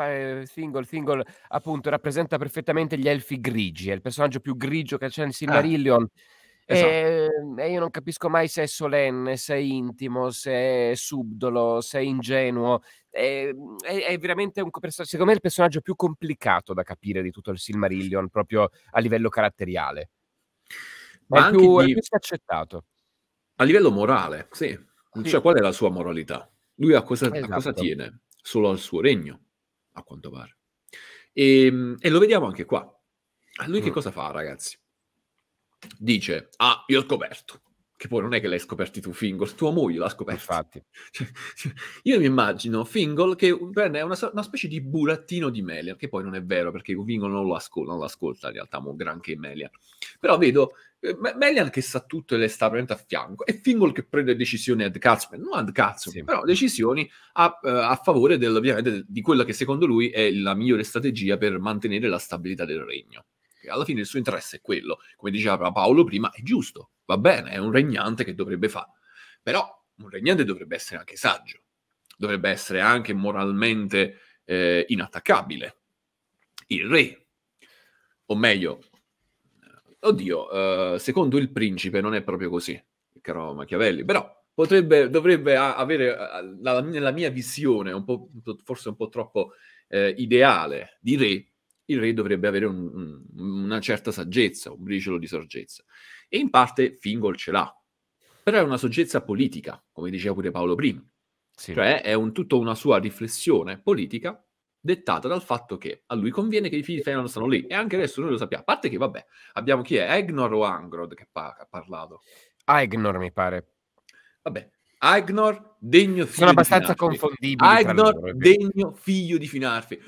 Thingol, eh, Thingol appunto rappresenta perfettamente gli elfi grigi, è il personaggio più grigio che c'è nel ah. Silmarillion. Ah. Esatto. Ehm, e, io non capisco mai se è solenne, se è intimo, se è subdolo, se è ingenuo. È, ehm, è, è veramente un secondo me, è il personaggio più complicato da capire di tutto il Silmarillion, proprio a livello caratteriale. Ma, Ma è, più, di... è più accettato. A livello morale, sì. sì. Cioè, qual è la sua moralità? Lui a cosa, esatto. a cosa esatto. tiene? Solo al suo regno, a quanto pare. E, ehm, e lo vediamo anche qua. Lui mm. che cosa fa, ragazzi? Dice, ah, io ho scoperto. Che poi non è che l'hai scoperti tu, Fingol, tua moglie l'ha scoperto. Infatti. Cioè, cioè, io mi immagino Fingol che prende una, una, specie di burattino di Melia, che poi non è vero perché Fingol non lo, ascol- non lo ascolta in realtà, mo, granché Melia. Però vedo eh, Melian che sa tutto e le sta veramente a fianco, e Fingol che prende decisioni ad cazzo, non ad cazzo, sì. però decisioni a, eh, a favore del, ovviamente di quella che secondo lui è la migliore strategia per mantenere la stabilità del regno. Che alla fine il suo interesse è quello, come diceva Paolo prima, è giusto, va bene, è un regnante che dovrebbe fare, però un regnante dovrebbe essere anche saggio, dovrebbe essere anche moralmente eh, inattaccabile. Il re, o meglio, Oddio, eh, secondo il principe non è proprio così, caro Machiavelli, però potrebbe, dovrebbe avere, eh, la, nella mia visione, un po', forse un po' troppo eh, ideale di re, il re dovrebbe avere un, una certa saggezza, un briciolo di saggezza. E in parte Fingol ce l'ha, però è una saggezza politica, come diceva pure Paolo prima. Sì. Cioè è un, tutta una sua riflessione politica dettata dal fatto che a lui conviene che i figli di Fenon stanno lì e anche adesso noi lo sappiamo. A parte che, vabbè, abbiamo chi è? Egnor o Angrod che pa- ha parlato? Egnor mi pare. Vabbè, Agnor, degno figlio Sono abbastanza confondibili. Egnor, eh. degno figlio di Finarfe.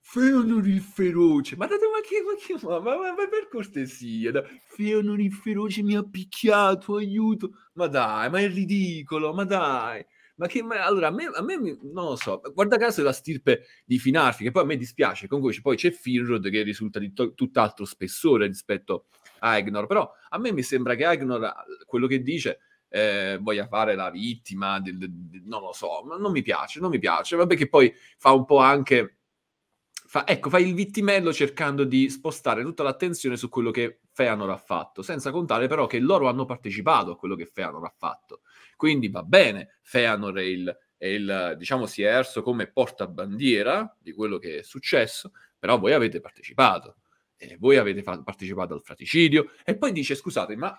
Feonor il feroce. Ma, date, ma, che, ma, che, ma, ma, ma per cortesia. Da... Feonor il feroce mi ha picchiato, aiuto. Ma dai, ma è ridicolo, ma dai ma che ma, allora a me, a me, non lo so, guarda caso la stirpe di Finarfi, che poi a me dispiace, comunque poi c'è Finrod che risulta di to- tutt'altro spessore rispetto a Egnor, però a me mi sembra che Egnor, quello che dice, eh, voglia fare la vittima, del, del, del, non lo so, ma non mi piace, non mi piace, vabbè che poi fa un po' anche... Fa, ecco, fa il vittimello cercando di spostare tutta l'attenzione su quello che Feanor ha fatto, senza contare però che loro hanno partecipato a quello che Feanor ha fatto. Quindi va bene, Feanor è il, diciamo, si è erso come portabandiera di quello che è successo, però voi avete partecipato. E voi avete fa- partecipato al fraticidio E poi dice, scusate, ma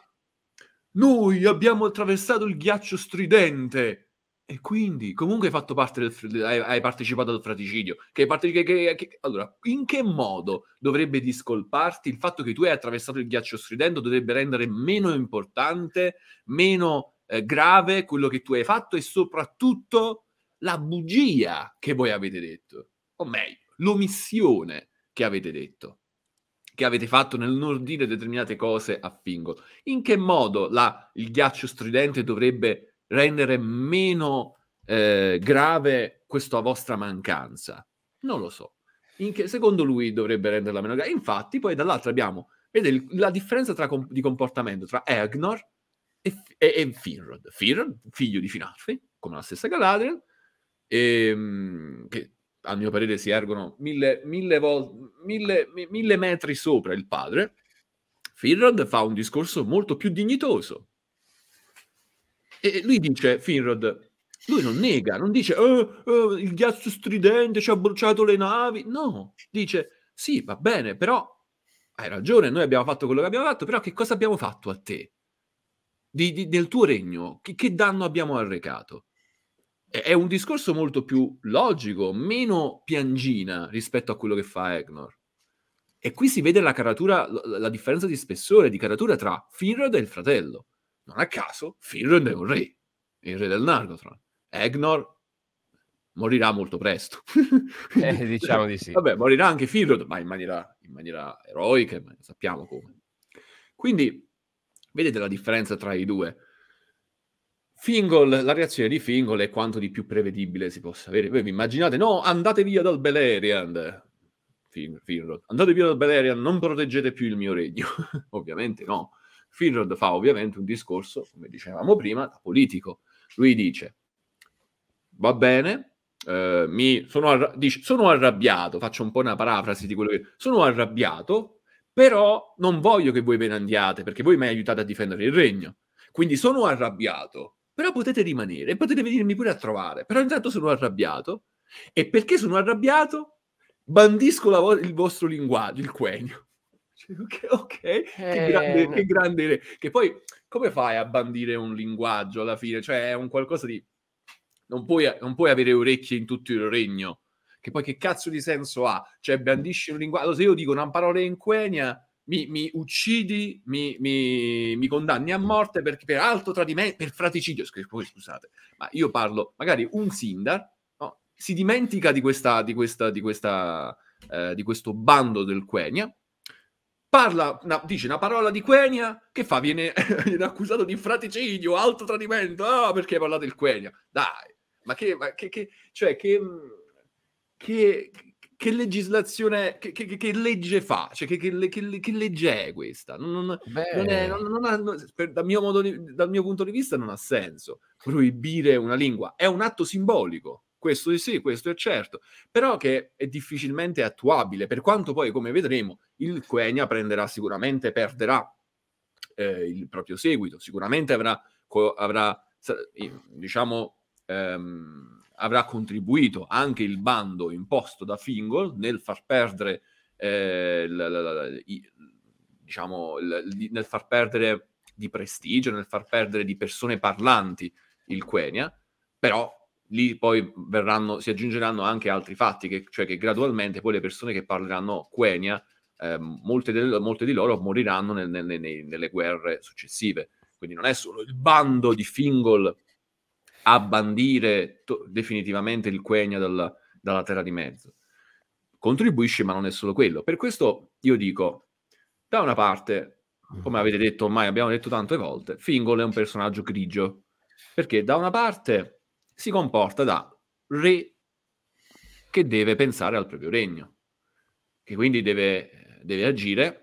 noi abbiamo attraversato il ghiaccio stridente. E quindi, comunque hai fatto parte del hai, hai, partecipato al fraticidio Che parte- che, che, che, allora, in che modo dovrebbe discolparti il fatto che tu hai attraversato il ghiaccio stridente dovrebbe rendere meno importante, meno eh, grave quello che tu hai fatto e soprattutto la bugia che voi avete detto, o meglio, l'omissione che avete detto, che avete fatto nel non dire determinate cose a Fingo. In che modo la, il ghiaccio stridente dovrebbe rendere meno eh, grave questa vostra mancanza? Non lo so. In Che, secondo lui dovrebbe renderla meno grave. Infatti, poi dall'altra abbiamo, vede, la differenza tra, di comportamento tra Egnor e, e, e Finrod. Finrod, figlio di Finarfi, come la stessa Galadriel, e, ehm, che a mio parere si ergono mille, mille, vol- mille, mille metri sopra il padre, Finrod fa un discorso molto più dignitoso. E lui dice, Finrod, lui non nega, non dice oh, oh, il ghiaccio stridente ci ha bruciato le navi. No, dice sì, va bene, però hai ragione, noi abbiamo fatto quello che abbiamo fatto, però che cosa abbiamo fatto a te? di, di, del tuo regno, che, che danno abbiamo arrecato? È, è un discorso molto più logico, meno piangina rispetto a quello che fa Egnor. E qui si vede la caratura, la, la differenza di spessore, di caratura tra Finrod e il fratello. Non a caso, Finrod è un re, il re del Nargothrond. Egnor morirà molto presto. eh, diciamo di sì. Vabbè, morirà anche Finrod, ma in maniera, in maniera eroica, sappiamo come. Quindi Vedete la differenza tra i due? Fingol, la reazione di Fingol è quanto di più prevedibile si possa avere. Voi vi immaginate, no, andate via dal Beleriand. Fin- Finrod, andate via dal Beleriand, non proteggete più il mio regno. ovviamente no. Finrod fa ovviamente un discorso, come dicevamo prima, da politico. Lui dice, va bene, eh, mi, sono, arra- dice, sono arrabbiato, faccio un po' una parafrasi di quello che... Sono arrabbiato però non voglio che voi ve ne andiate perché voi mi aiutate a difendere il regno. Quindi sono arrabbiato, però potete rimanere potete venirmi pure a trovare. Però intanto sono arrabbiato e perché sono arrabbiato bandisco vo- il vostro linguaggio, il quenio. Ok, okay. Che, grande, eh. che grande. Che poi come fai a bandire un linguaggio alla fine? Cioè è un qualcosa di... Non puoi, non puoi avere orecchie in tutto il regno che poi che cazzo di senso ha? Cioè, bandisci un linguaggio. Se io dico una parola in quenia, mi, mi uccidi, mi, mi, mi, condanni a morte per, per alto tradimento, per fraticidio. Scusate, ma io parlo, magari un Sindar no? si dimentica di, questa, di, questa, di, questa, eh, di questo bando del quenia. parla, una, dice una parola di Quenia, che fa? Viene, viene accusato di fraticidio, alto tradimento, oh, perché hai parlato del Quenia? Dai, ma che, ma che, che cioè, che mm, che, che legislazione, che, che, che, legge fa? Cioè, che, legge è questa? Non, non, non è, non, ha, per, dal, mio di, dal, mio punto di vista non ha senso proibire una lingua. È un atto simbolico, questo sì, questo è certo, però che è difficilmente attuabile, per quanto poi, come vedremo, il Quenya prenderà sicuramente, perderà eh, il proprio seguito, sicuramente avrà, avrà diciamo, ehm, avrà contribuito anche il bando imposto da Fingol nel far perdere, eh, la, la, la, i, diciamo, il, nel far perdere di prestigio, nel far perdere di persone parlanti il Quenya, però lì poi verranno, si aggiungeranno anche altri fatti, che, cioè che gradualmente poi le persone che parleranno Quenya, eh, molte, del, molte, di loro moriranno nel, nel, nei, nelle guerre successive. Quindi non è solo il bando di Fingol a bandire to- definitivamente il Quenya dalla, dalla terra di mezzo. Contribuisce, ma non è solo quello. Per questo io dico, da una parte, come avete detto ormai, abbiamo detto tante volte, Fingol è un personaggio grigio, perché da una parte si comporta da re che deve pensare al proprio regno, che quindi deve, deve agire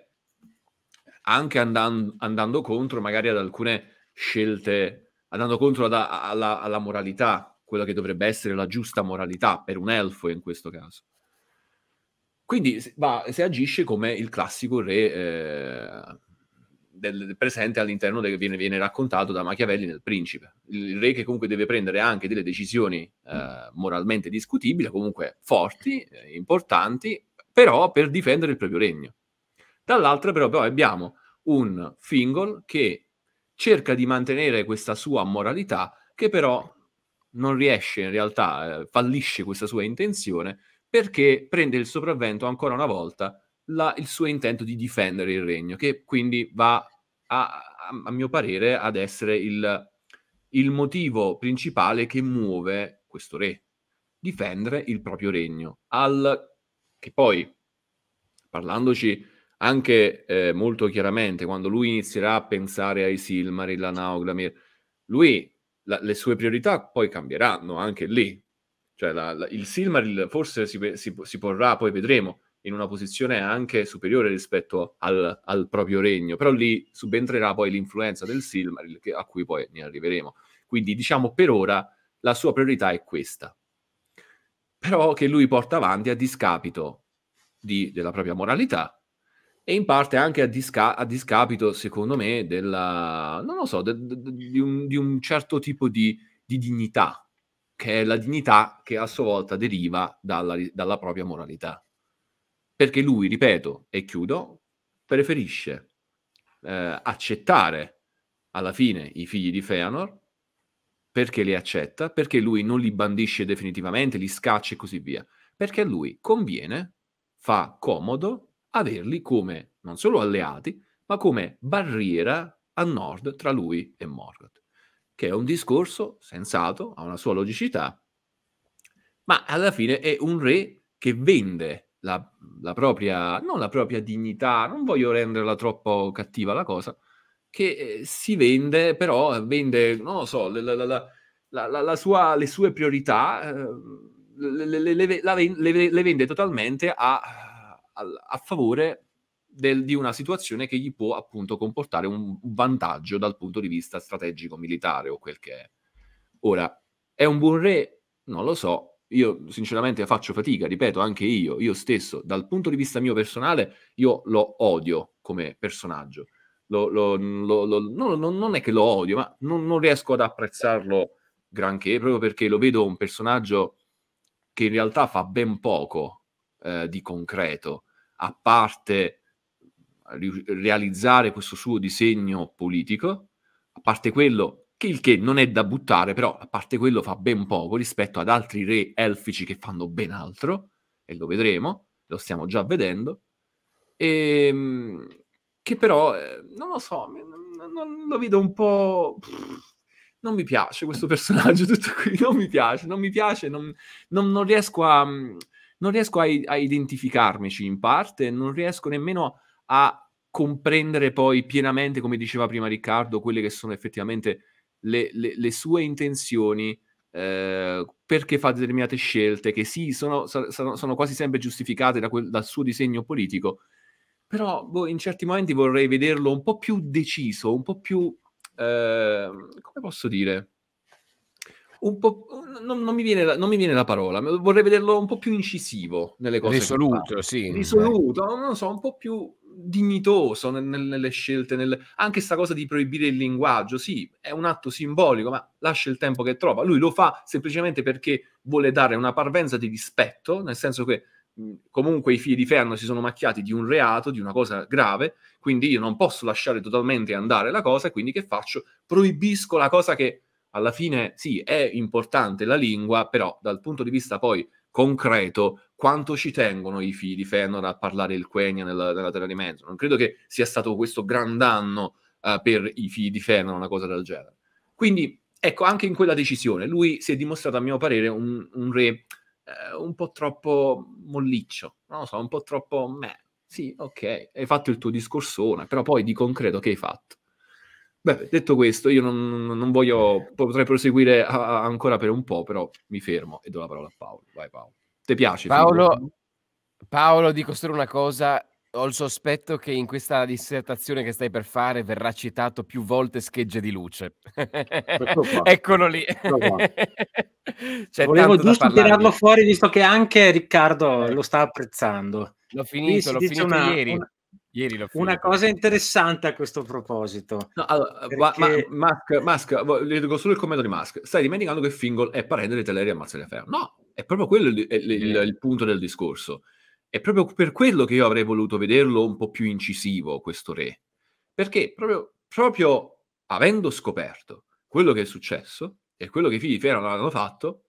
anche andando, andando contro magari ad alcune scelte andando contro alla, alla, alla moralità, quella che dovrebbe essere la giusta moralità per un elfo in questo caso. Quindi va, si agisce come il classico re eh, del, presente all'interno del che viene, viene, raccontato da Machiavelli nel Principe. Il re che comunque deve prendere anche delle decisioni eh, moralmente discutibili, comunque forti, eh, importanti, però per difendere il proprio regno. Dall'altra però, però abbiamo un Fingol che cerca di mantenere questa sua moralità che però non riesce in realtà, eh, fallisce questa sua intenzione perché prende il sopravvento ancora una volta la, il suo intento di difendere il regno, che quindi va a, a mio parere ad essere il, il motivo principale che muove questo re, difendere il proprio regno, al che poi parlandoci anche eh, molto chiaramente quando lui inizierà a pensare ai Silmaril, a Nauglamir, lui, la, le sue priorità poi cambieranno anche lì. Cioè la, la, il Silmaril forse si, si, si, porrà, poi vedremo, in una posizione anche superiore rispetto al, al proprio regno, però lì subentrerà poi l'influenza del Silmaril che, a cui poi ne arriveremo. Quindi diciamo per ora la sua priorità è questa, però che lui porta avanti a discapito di, della propria moralità e in parte anche a, disca- a discapito, secondo me, della, so, de- de- di, un, di, un, certo tipo di, di, dignità, che è la dignità che a sua volta deriva dalla, dalla propria moralità. Perché lui, ripeto e chiudo, preferisce eh, accettare alla fine i figli di Feanor perché li accetta, perché lui non li bandisce definitivamente, li scaccia e così via. Perché a lui conviene, fa comodo averli come non solo alleati, ma come barriera a nord tra lui e Morgoth, che è un discorso sensato, ha una sua logicità, ma alla fine è un re che vende la, la propria, non la propria dignità, non voglio renderla troppo cattiva la cosa, che eh, si vende, però vende, non lo so, la, la, sua, le sue priorità, eh, le, le, le, le vende totalmente a a favore del, di una situazione che gli può appunto comportare un vantaggio dal punto di vista strategico militare o quel che è. Ora, è un buon re? Non lo so. Io sinceramente faccio fatica, ripeto, anche io, io stesso, dal punto di vista mio personale, io lo odio come personaggio. Lo, lo, lo, no, no, non è che lo odio, ma non, non riesco ad apprezzarlo granché, proprio perché lo vedo un personaggio che in realtà fa ben poco eh, di concreto, a parte eh, realizzare questo suo disegno politico, a parte quello che il che non è da buttare, però a parte quello fa ben poco rispetto ad altri re elfici che fanno ben altro, e lo vedremo, lo stiamo già vedendo, e, ehm, che però, eh, non lo so, non, non lo vedo un po'... non mi piace questo personaggio tutto qui, non mi piace, non mi piace, non, non, non riesco a, mm, non riesco a, a identificarmici in parte, non riesco nemmeno a comprendere poi pienamente, come diceva prima Riccardo, quelle che sono effettivamente le, le, le sue intenzioni, eh, perché fa determinate scelte che sì, sono, sono, sono quasi sempre giustificate da quel, dal suo disegno politico, però boh, in certi momenti vorrei vederlo un po' più deciso, un po' più... Eh, come posso dire? un po'... Non, non, mi viene la, non mi viene la parola, vorrei vederlo un po' più incisivo nelle cose. Risoluto, sì. Eh. Risoluto, non lo so, un po' più dignitoso nel, nel, nelle scelte, nel... anche questa cosa di proibire il linguaggio, sì, è un atto simbolico, ma lascia il tempo che trova. Lui lo fa semplicemente perché vuole dare una parvenza di rispetto, nel senso che comunque i figli di Ferno si sono macchiati di un reato, di una cosa grave, quindi io non posso lasciare totalmente andare la cosa, quindi che faccio? Proibisco la cosa che alla fine sì, è importante la lingua, però dal punto di vista poi concreto, quanto ci tengono i figli di Fëanor a parlare il Quenya nella, nella Terra di Mezzo? Non credo che sia stato questo gran danno uh, eh, per i figli di Fëanor, una cosa del genere. Quindi, ecco, anche in quella decisione lui si è dimostrato, a mio parere, un, un re eh, un po' troppo molliccio, non lo so, un po' troppo meh. Sì, ok, hai fatto il tuo discorsone, però poi di concreto che hai fatto? Beh, detto questo, io non, non voglio, potrei proseguire a, a ancora per un po', però mi fermo e do la parola a Paolo. Vai Paolo. Ti piace? Paolo, Paolo dico solo una cosa, ho il sospetto che in questa dissertazione che stai per fare verrà citato più volte schegge di luce. Eccolo lì. C'è Volevo giusto tirarlo fuori visto che anche Riccardo lo sta apprezzando. L'ho finito, l'ho finito una, ieri. Una, Ieri l'ho finito. Una cosa interessante a questo proposito. No, allora, perché... ma, Musk, le dico solo il commento di Musk. Stai dimenticando che Fingol è parente di Teleri e Mazzella Ferro. No, è proprio quello il, il, il, il punto del discorso. È proprio per quello che io avrei voluto vederlo un po' più incisivo, questo re. Perché proprio, proprio avendo scoperto quello che è successo e quello che i figli di Ferro hanno fatto,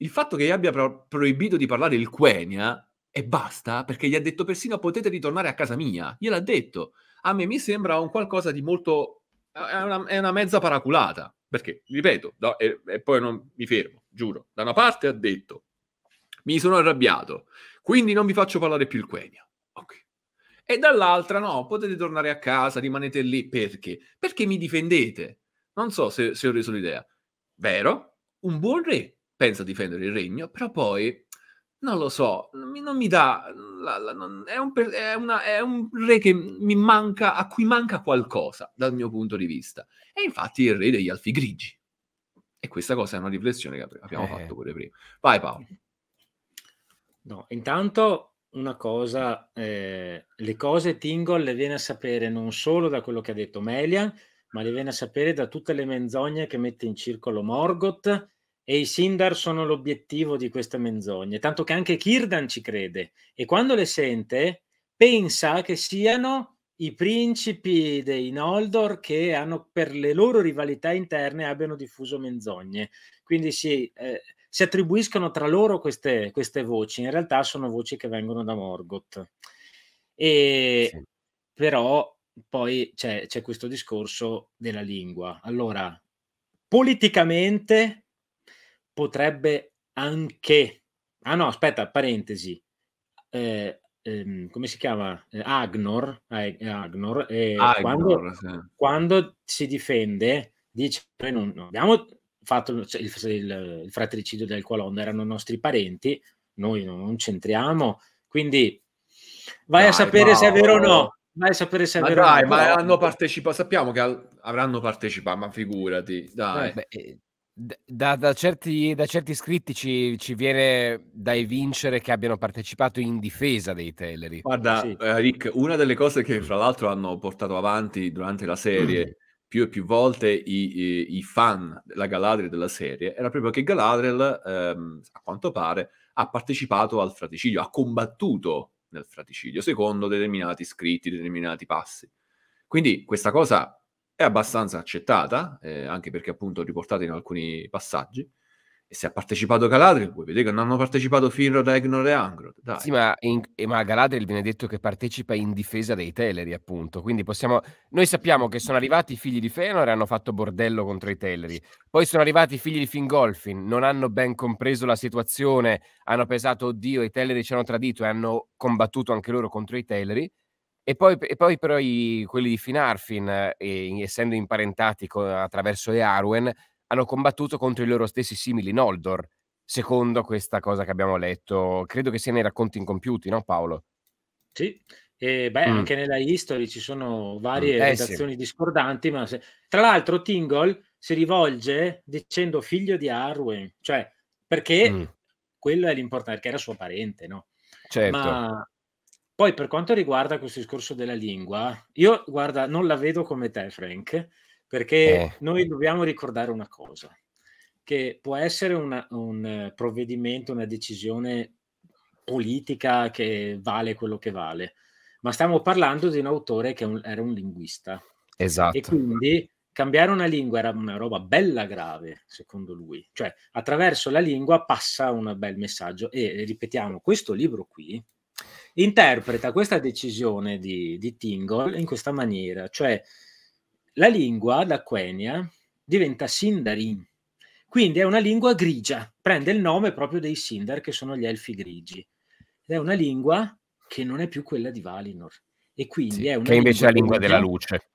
il fatto che gli abbia pro- proibito di parlare il Quenya e basta, perché gli ha detto persino potete ritornare a casa mia, gliel'ha detto. A me mi sembra un qualcosa di molto... è una, è una mezza paraculata, perché, ripeto, da, e, e poi non mi fermo, giuro, da una parte ha detto mi sono arrabbiato, quindi non vi faccio parlare più il Quenya. Okay. E dall'altra no, potete tornare a casa, rimanete lì, perché? Perché mi difendete. Non so se, se ho reso l'idea. Vero, un buon re pensa a difendere il regno, però poi non lo so, non mi, non mi dà, la, la, non, è, un, è, una, è, un, re che mi manca, a cui manca qualcosa dal mio punto di vista. E infatti il re degli alfi grigi. E questa cosa è una riflessione che abbiamo eh. fatto pure prima. Vai Paolo. No, intanto una cosa, eh, le cose Tingle le viene a sapere non solo da quello che ha detto Melian, ma le viene a sapere da tutte le menzogne che mette in circolo Morgoth e i Sindar sono l'obiettivo di queste menzogne, tanto che anche Kirdan ci crede e quando le sente pensa che siano i principi dei Noldor che hanno per le loro rivalità interne abbiano diffuso menzogne. Quindi si, eh, si attribuiscono tra loro queste, queste, voci, in realtà sono voci che vengono da Morgoth. E, sì. Però poi c'è, c'è questo discorso della lingua. Allora, politicamente potrebbe anche... Ah no, aspetta, parentesi. Eh, ehm, come si chiama? Eh, Agnor. Eh, Agnor, eh, Agnor quando, sì. quando, si difende, dice, noi non, abbiamo fatto cioè, il, il, il, fratricidio del Colonna, erano nostri parenti, noi non, non c'entriamo, quindi vai dai, a sapere wow. se è vero o no. Vai a sapere se è ma vero. Dai, o no. ma hanno partecipato, sappiamo che avranno partecipato, ma figurati, dai. Eh, beh, eh, da, da, certi, da, certi, iscritti ci, ci, viene da evincere che abbiano partecipato in difesa dei Teleri. Guarda, sì. eh, Rick, una delle cose che fra l'altro hanno portato avanti durante la serie mm. più e più volte i, i, i, fan della Galadriel della serie era proprio che Galadriel, ehm, a quanto pare, ha partecipato al fraticidio, ha combattuto nel fraticidio secondo determinati scritti, determinati passi. Quindi questa cosa è abbastanza accettata, eh, anche perché appunto riportata in alcuni passaggi. E se ha partecipato Galadriel, vuoi vedere che non hanno partecipato Finrod, Egnor e Angrod. Dai. Sì, ma, in, ma, Galadriel viene detto che partecipa in difesa dei Teleri, appunto. Quindi possiamo... Noi sappiamo che sono arrivati i figli di Fëanor e hanno fatto bordello contro i Teleri. Poi sono arrivati i figli di Fingolfin, non hanno ben compreso la situazione, hanno pensato, oddio, i Teleri ci hanno tradito e hanno combattuto anche loro contro i Teleri. E poi, e poi, però i, quelli di Finarfin, eh, essendo imparentati con, attraverso le Arwen, hanno combattuto contro i loro stessi simili Noldor, secondo questa cosa che abbiamo letto. Credo che sia nei racconti incompiuti, no Paolo? Sì, e beh, mm. anche nella history ci sono varie eh, redazioni sì. discordanti, ma se... tra l'altro Tingle si rivolge dicendo figlio di Arwen, cioè perché mm. quello è l'importante, perché era suo parente, no? Certo. Ma poi per quanto riguarda questo discorso della lingua, io guarda, non la vedo come te, Frank, perché eh. noi dobbiamo ricordare una cosa, che può essere una, un eh, provvedimento, una decisione politica che vale quello che vale, ma stiamo parlando di un autore che un, era un linguista. Esatto. E quindi cambiare una lingua era una roba bella grave, secondo lui. Cioè, attraverso la lingua passa un bel messaggio. E ripetiamo, questo libro qui, interpreta questa decisione di, di Tingle in questa maniera, cioè la lingua, da Quenya diventa Sindarin, quindi è una lingua grigia, prende il nome proprio dei Sindar che sono gli elfi grigi, ed è una lingua che non è più quella di Valinor, e quindi sì, è una... Che invece è la lingua della luce.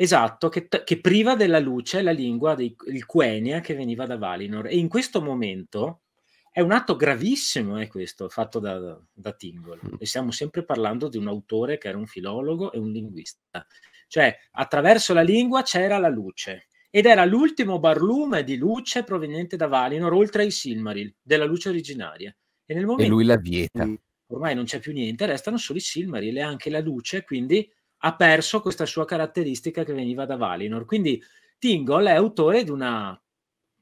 Esatto, che, che, priva della luce la lingua del Quenya che veniva da Valinor. E in questo momento è un atto gravissimo, eh, questo, fatto da, da Tingle. Mm. E stiamo sempre parlando di un autore che era un filologo e un linguista. Cioè, attraverso la lingua c'era la luce. Ed era l'ultimo barlume di luce proveniente da Valinor, oltre ai Silmaril, della luce originaria. E, nel momento e lui la vieta. Ormai non c'è più niente, restano solo i Silmaril e anche la luce, quindi ha perso questa sua caratteristica che veniva da Valinor. Quindi Tingle è autore di una,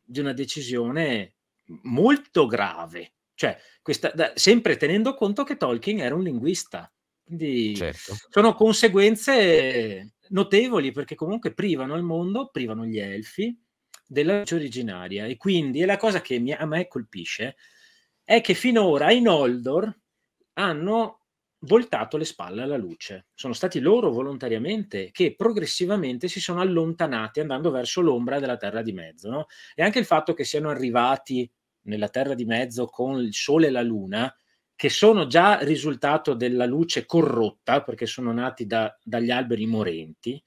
di una decisione molto grave. Cioè, questa, da, sempre tenendo conto che Tolkien era un linguista. Quindi certo. sono conseguenze notevoli perché comunque privano il mondo, privano gli elfi della legge originaria. E quindi è la cosa che mi, a me colpisce è che finora i Noldor hanno voltato le spalle alla luce. Sono stati loro volontariamente che progressivamente si sono allontanati andando verso l'ombra della Terra di Mezzo. No? E anche il fatto che siano arrivati nella Terra di Mezzo con il Sole e la Luna, che sono già risultato della luce corrotta, perché sono nati da, dagli alberi morenti,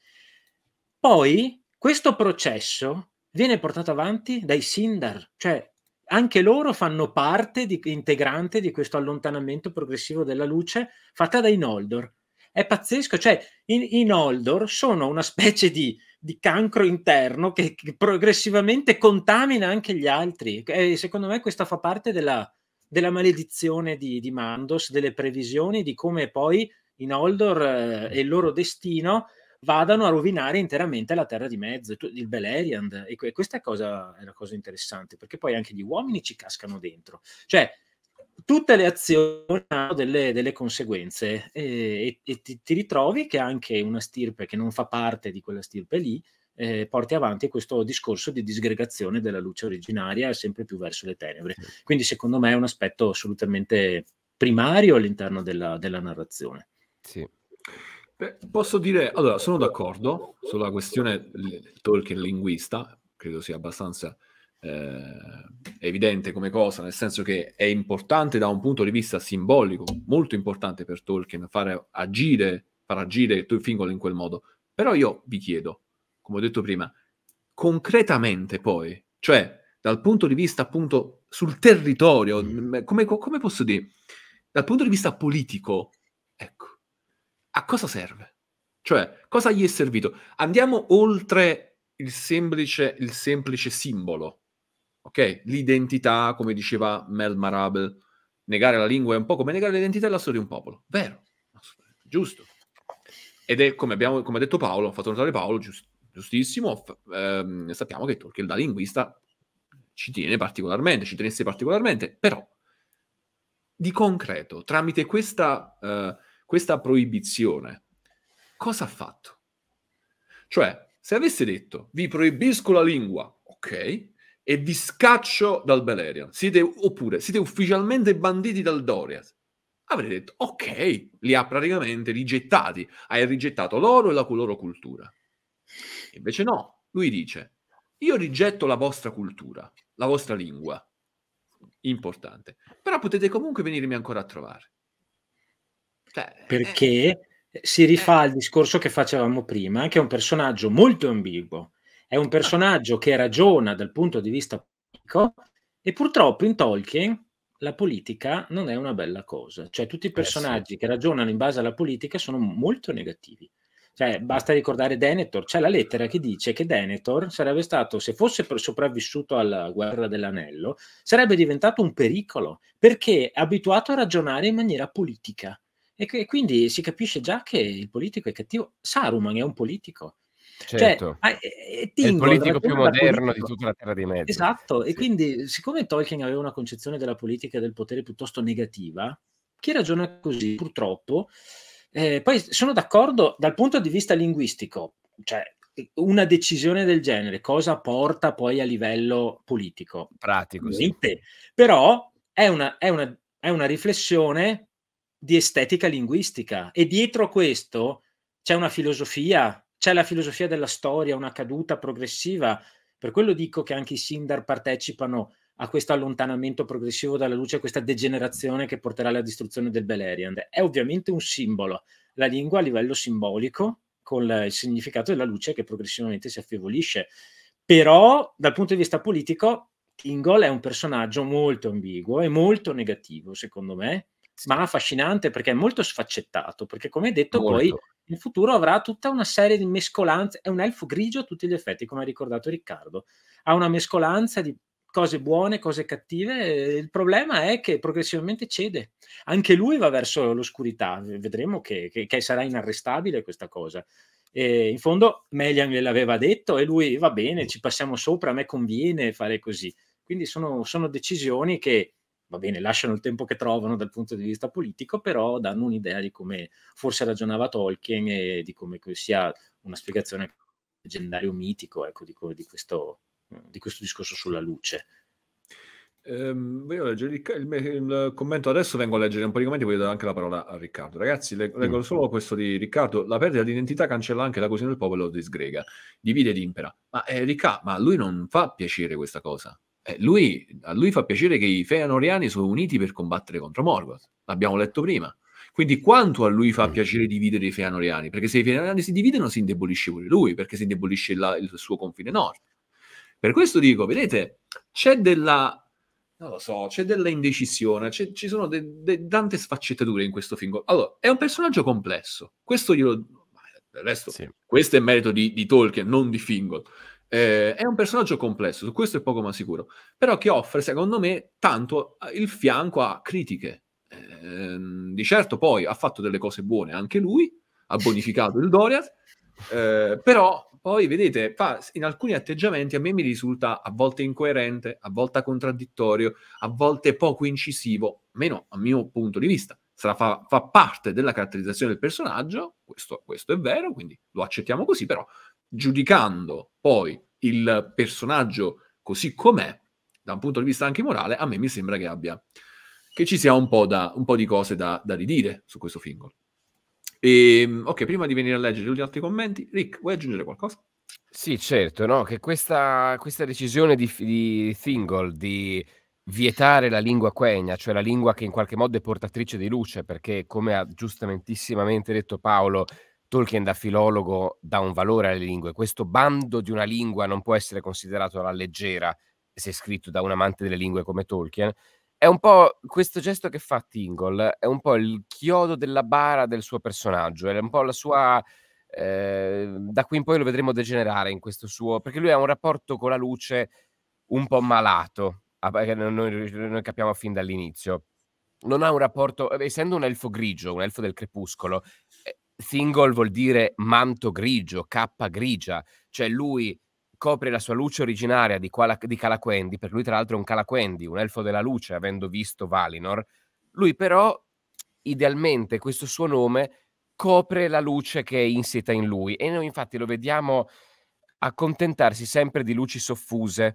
poi questo processo viene portato avanti dai Sindar, cioè anche loro fanno parte di, integrante di questo allontanamento progressivo della luce fatta dai Noldor. È pazzesco, cioè i, Noldor sono una specie di, di cancro interno che, che, progressivamente contamina anche gli altri. E secondo me questa fa parte della, della maledizione di, di, Mandos, delle previsioni, di come poi i Noldor eh, e il loro destino vadano a rovinare interamente la terra di mezzo, il Beleriand. E questa è, cosa, è una cosa interessante, perché poi anche gli uomini ci cascano dentro. Cioè, tutte le azioni hanno delle, delle conseguenze e, e ti, ti, ritrovi che anche una stirpe che non fa parte di quella stirpe lì eh, porti avanti questo discorso di disgregazione della luce originaria sempre più verso le tenebre. Quindi secondo me è un aspetto assolutamente primario all'interno della, della narrazione. Sì. Beh, posso dire, allora sono d'accordo sulla questione Tolkien linguista, credo sia abbastanza eh, evidente come cosa, nel senso che è importante da un punto di vista simbolico, molto importante per Tolkien fare agire, far agire Fingolo in quel modo. Però io vi chiedo, come ho detto prima, concretamente poi, cioè dal punto di vista appunto sul territorio, come, come posso dire, dal punto di vista politico, ecco a cosa serve? Cioè, cosa gli è servito? Andiamo oltre il semplice, il semplice simbolo, ok? L'identità, come diceva Mel Marabel, negare la lingua è un po' come negare l'identità e la storia di un popolo. Vero, giusto. Ed è come, abbiamo, come ha detto Paolo, ha fatto notare Paolo, giust, giustissimo, ehm, sappiamo che Tolkien da linguista ci tiene particolarmente, ci tenesse particolarmente, però di concreto, tramite questa... Eh, questa proibizione, cosa ha fatto? Cioè, se avesse detto vi proibisco la lingua, ok, e vi scaccio dal Beleriand, siete, oppure siete ufficialmente banditi dal Doriath, avrei detto ok, li ha praticamente rigettati, hai rigettato loro e la loro cultura. Invece no, lui dice io rigetto la vostra cultura, la vostra lingua, importante, però potete comunque venirmi ancora a trovare. Cioè, eh, perché si eh, rifà eh. al discorso che facevamo prima, che è un personaggio molto ambiguo, è un ah. personaggio che ragiona dal punto di vista politico e purtroppo in Tolkien la politica non è una bella cosa, cioè tutti i personaggi eh sì. che ragionano in base alla politica sono molto negativi. Cioè, basta ricordare Denethor, c'è la lettera che dice che Denethor sarebbe stato, se fosse sopravvissuto alla guerra dell'anello, sarebbe diventato un pericolo, perché è abituato a ragionare in maniera politica e, che, quindi si capisce già che il politico è cattivo. Saruman è un politico. Cioè, certo. Cioè, è, Tingle, è il politico più moderno politica. di tutta la Terra di Mezzo. Esatto, sì. e quindi siccome Tolkien aveva una concezione della politica e del potere piuttosto negativa, chi ragiona così purtroppo, eh, poi sono d'accordo dal punto di vista linguistico, cioè una decisione del genere cosa porta poi a livello politico? Pratico. Sì. Però è una, è una, è una riflessione di estetica linguistica e dietro a questo c'è una filosofia, c'è la filosofia della storia, una caduta progressiva. Per quello dico che anche i Sindar partecipano a questo allontanamento progressivo dalla luce, a questa degenerazione che porterà alla distruzione del Beleriand. È ovviamente un simbolo, la lingua a livello simbolico, con il significato della luce che progressivamente si affievolisce. Però dal punto di vista politico, Tingle è un personaggio molto ambiguo e molto negativo, secondo me, ma affascinante perché è molto sfaccettato, perché come hai detto molto. poi in futuro avrà tutta una serie di mescolanze, è un elfo grigio a tutti gli effetti, come ha ricordato Riccardo, ha una mescolanza di cose buone, cose cattive, il problema è che progressivamente cede, anche lui va verso l'oscurità, vedremo che, che, che sarà inarrestabile questa cosa. E in fondo Melian gliel'aveva detto e lui va bene, ci passiamo sopra, a me conviene fare così. Quindi sono, sono decisioni che va bene, lasciano il tempo che trovano dal punto di vista politico, però danno un'idea di come forse ragionava Tolkien e di come sia una spiegazione leggendario mitico ecco, di, di, questo, di questo discorso sulla luce. Um, voglio leggere il, il, il, commento adesso vengo a leggere un po' di commenti voglio dare anche la parola a Riccardo ragazzi leg- leggo mm. solo questo di Riccardo la perdita di identità cancella anche la cosina del popolo disgrega divide ed impera ma eh, Ricca, ma a lui non fa piacere questa cosa eh, lui, a lui fa piacere che i Feanoriani sono uniti per combattere contro Morgoth, l'abbiamo letto prima. Quindi quanto a lui fa mm. piacere dividere i Feanoriani? Perché se i Feanoriani si dividono si indebolisce pure lui, perché si indebolisce la, il suo confine nord. Per questo dico, vedete, c'è della non lo so, c'è della indecisione, c'è, ci sono de, de, tante sfaccettature in questo film. Allora, è un personaggio complesso, questo glielo... Del resto, sì. questo è merito di, di Tolkien, non di Fingot. Eh, è un personaggio complesso, su questo è poco ma sicuro, però che offre, secondo me, tanto eh, il fianco a critiche. Eh, di certo poi ha fatto delle cose buone anche lui, ha bonificato il Doriath, eh, però poi vedete, fa, in alcuni atteggiamenti a me mi risulta a volte incoerente, a volte contraddittorio, a volte poco incisivo, meno a mio punto di vista. Sarà, fa, fa parte della caratterizzazione del personaggio, questo, questo è vero, quindi lo accettiamo così, però giudicando poi il personaggio così com'è, da un punto di vista anche morale, a me mi sembra che abbia che ci sia un po', da, un po di cose da, da, ridire su questo film. Ehm, e, ok, prima di venire a leggere gli altri commenti, Rick, vuoi aggiungere qualcosa? Sì, certo, no? che questa, questa decisione di, di Thingol di vietare la lingua quenya, cioè la lingua che in qualche modo è portatrice di luce, perché come ha giustamente detto Paolo, Tolkien da filologo dà un valore alle lingue. Questo bando di una lingua non può essere considerato alla leggera se scritto da un amante delle lingue come Tolkien. È un po' questo gesto che fa Tingle, è un po' il chiodo della bara del suo personaggio, è un po' la sua... Eh, da qui in poi lo vedremo degenerare in questo suo... perché lui ha un rapporto con la luce un po' malato, che noi, noi capiamo fin dall'inizio non ha un rapporto, eh, essendo un elfo grigio, un elfo del crepuscolo, eh, Single vuol dire manto grigio, cappa grigia, cioè lui copre la sua luce originaria di, quala, di Calaquendi, perché lui tra l'altro è un Calaquendi, un elfo della luce, avendo visto Valinor. Lui però, idealmente, questo suo nome copre la luce che è insita in lui e noi infatti lo vediamo accontentarsi sempre di luci soffuse,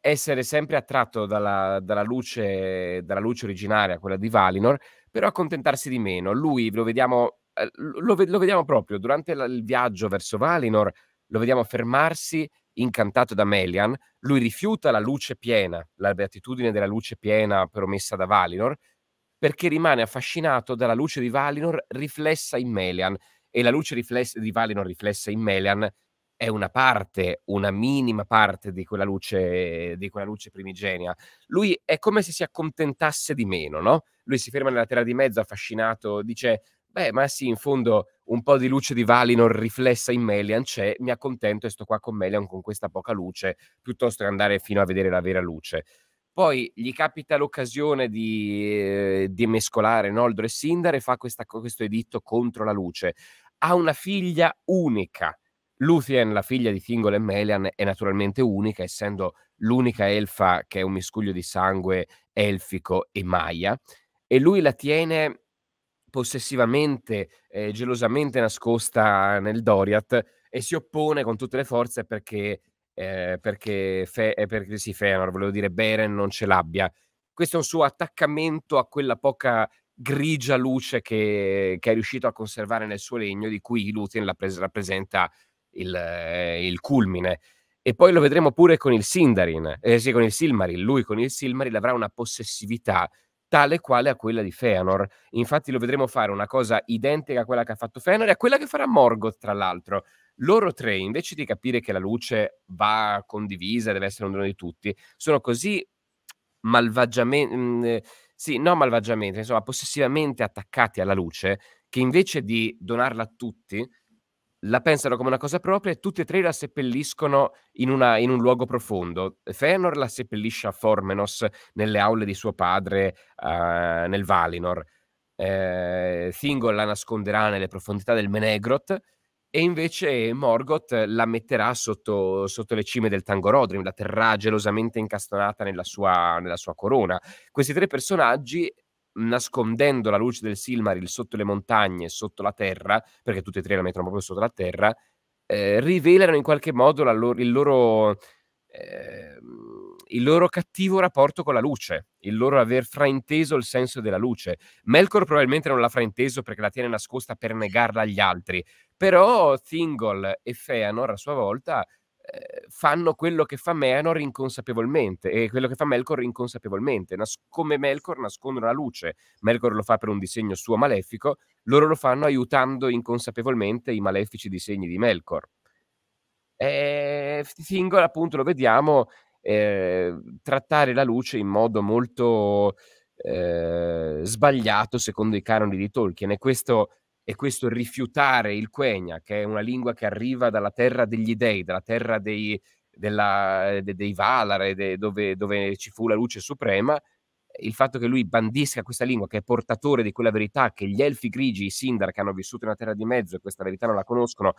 essere sempre attratto dalla, dalla, luce, dalla luce originaria, quella di Valinor, però accontentarsi di meno. Lui lo vediamo eh, lo, lo, vediamo proprio durante la, il viaggio verso Valinor, lo vediamo fermarsi incantato da Melian, lui rifiuta la luce piena, la beatitudine della luce piena promessa da Valinor, perché rimane affascinato dalla luce di Valinor riflessa in Melian e la luce riflessa, di Valinor riflessa in Melian è una parte, una minima parte di quella luce, di quella luce primigenia. Lui è come se si accontentasse di meno, no? Lui si ferma nella terra di mezzo affascinato, dice beh, ma sì, in fondo un po' di luce di Valinor riflessa in Melian c'è, mi accontento e sto qua con Melian con questa poca luce, piuttosto che andare fino a vedere la vera luce. Poi gli capita l'occasione di, eh, di mescolare Noldor e Sindar e fa questa, questo editto contro la luce. Ha una figlia unica. Luthien, la figlia di Thingol e Melian, è naturalmente unica, essendo l'unica elfa che è un miscuglio di sangue elfico e maia, e lui la tiene possessivamente, eh, gelosamente nascosta nel Doriath e si oppone con tutte le forze perché, ehm, eh, perché, Fe- perché sì, Fenor, volevo dire Beren, non ce l'abbia. Questo è un suo attaccamento a quella poca grigia luce che, che è riuscito a conservare nel suo legno, di cui Luthen rappres- rappresenta il, eh, il, culmine. E poi lo vedremo pure con il Sindarin, eh, sì, con il Silmaril. Lui con il Silmaril avrà una possessività tale quale a quella di Feanor. Infatti lo vedremo fare una cosa identica a quella che ha fatto Feanor e a quella che farà Morgoth, tra l'altro. Loro tre, invece di capire che la luce va condivisa, deve essere un dono di tutti, sono così malvagiamente, mm, eh, sì, no malvagiamente, insomma, possessivamente attaccati alla luce, che invece di donarla a tutti, la pensano come una cosa propria e tutti e tre la seppelliscono in, una, in, un luogo profondo. Fëanor la seppellisce a Formenos nelle aule di suo padre uh, nel Valinor. Eh, Thingol la nasconderà nelle profondità del Menegroth e invece Morgoth la metterà sotto, sotto le cime del Tangorodrim, la terrà gelosamente incastonata nella sua, nella sua corona. Questi tre personaggi nascondendo la luce del Silmaril sotto le montagne, sotto la terra, perché tutti e tre la mettono proprio sotto la terra, eh, rivelano in qualche modo loro, il, loro, eh, il, loro, cattivo rapporto con la luce, il loro aver frainteso il senso della luce. Melkor probabilmente non l'ha frainteso perché la tiene nascosta per negarla agli altri, però Thingol e Feanor a sua volta Ehm, fanno quello che fa Menor inconsapevolmente e quello che fa Melkor inconsapevolmente. Nas- come Melkor nascondono la luce, Melkor lo fa per un disegno suo malefico, loro lo fanno aiutando inconsapevolmente i malefici disegni di Melkor. E ehm, Thingol appunto lo vediamo eh, trattare la luce in modo molto eh, sbagliato secondo i canoni di Tolkien e questo e questo rifiutare il Quenya, che è una lingua che arriva dalla terra degli dei, dalla terra dei, della, de, dei Valar, de, dove, dove, ci fu la luce suprema, il fatto che lui bandisca questa lingua, che è portatore di quella verità, che gli elfi grigi, i Sindar, che hanno vissuto nella terra di mezzo e questa verità non la conoscono,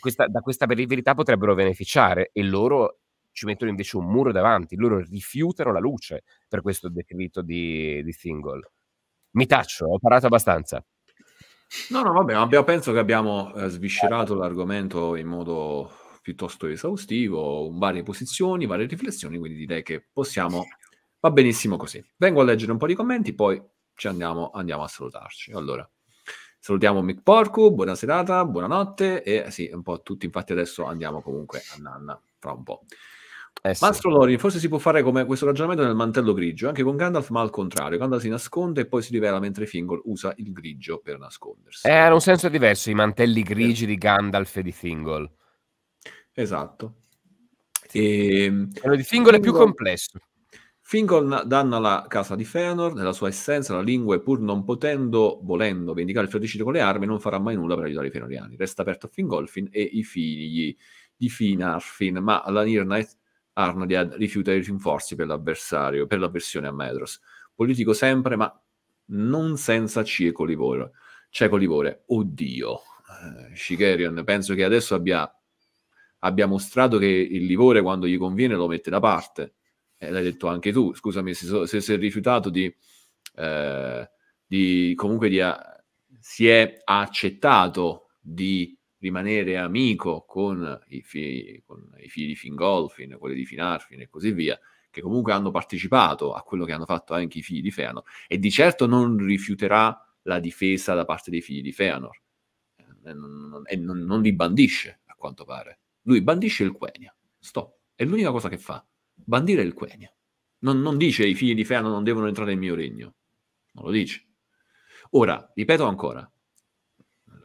questa, da questa verità potrebbero beneficiare e loro ci mettono invece un muro davanti, loro rifiutano la luce per questo decrito di, di Thingol. Mi taccio, ho parlato abbastanza. No, no, vabbè, abbiamo, penso che abbiamo eh, sviscerato l'argomento in modo piuttosto esaustivo, varie posizioni, varie riflessioni, quindi direi che possiamo, va benissimo così. Vengo a leggere un po' di commenti, poi ci andiamo, andiamo a salutarci. Allora, salutiamo Mick Porco, buona serata, buonanotte e sì, un po' a tutti, infatti adesso andiamo comunque a Nanna fra un po'. Eh sì. Mastro Lorin, forse si può fare come questo ragionamento nel mantello grigio, anche con Gandalf, ma al contrario. Gandalf si nasconde e poi si rivela mentre Fingol usa il grigio per nascondersi. Eh, hanno un senso diverso i mantelli grigi eh. di Gandalf e di Fingol. Esatto. E... Ehm, Quello di Fingol è più complesso. Fingol danna la casa di Feanor, nella sua essenza la lingua, e pur non potendo, volendo, vendicare il fratricidio con le armi, non farà mai nulla per aiutare i Fenoriani. Resta aperto a Fingolfin e i figli di Finarfin, ma la Nirna è Arnodiad rifiuta i rinforzi per l'avversario, per l'avversione a Medros. Politico sempre, ma non senza cieco livore. Cieco livore, oddio. Eh, Shigerion, penso che adesso abbia, abbia, mostrato che il livore, quando gli conviene, lo mette da parte. Eh, l'hai detto anche tu, scusami se, se si è rifiutato di... Eh, di comunque di, si è accettato di rimanere amico con i, fi- con i figli di Fingolfin, quelli di Finarfin e così via, che comunque hanno partecipato a quello che hanno fatto anche i figli di Feanor, e di certo non rifiuterà la difesa da parte dei figli di Feanor, e eh, non, e non, non li bandisce, a quanto pare. Lui bandisce il Quenya, stop, è l'unica cosa che fa, bandire il Quenya. Non, non dice i figli di Feanor non devono entrare nel mio regno, non lo dice. Ora, ripeto ancora,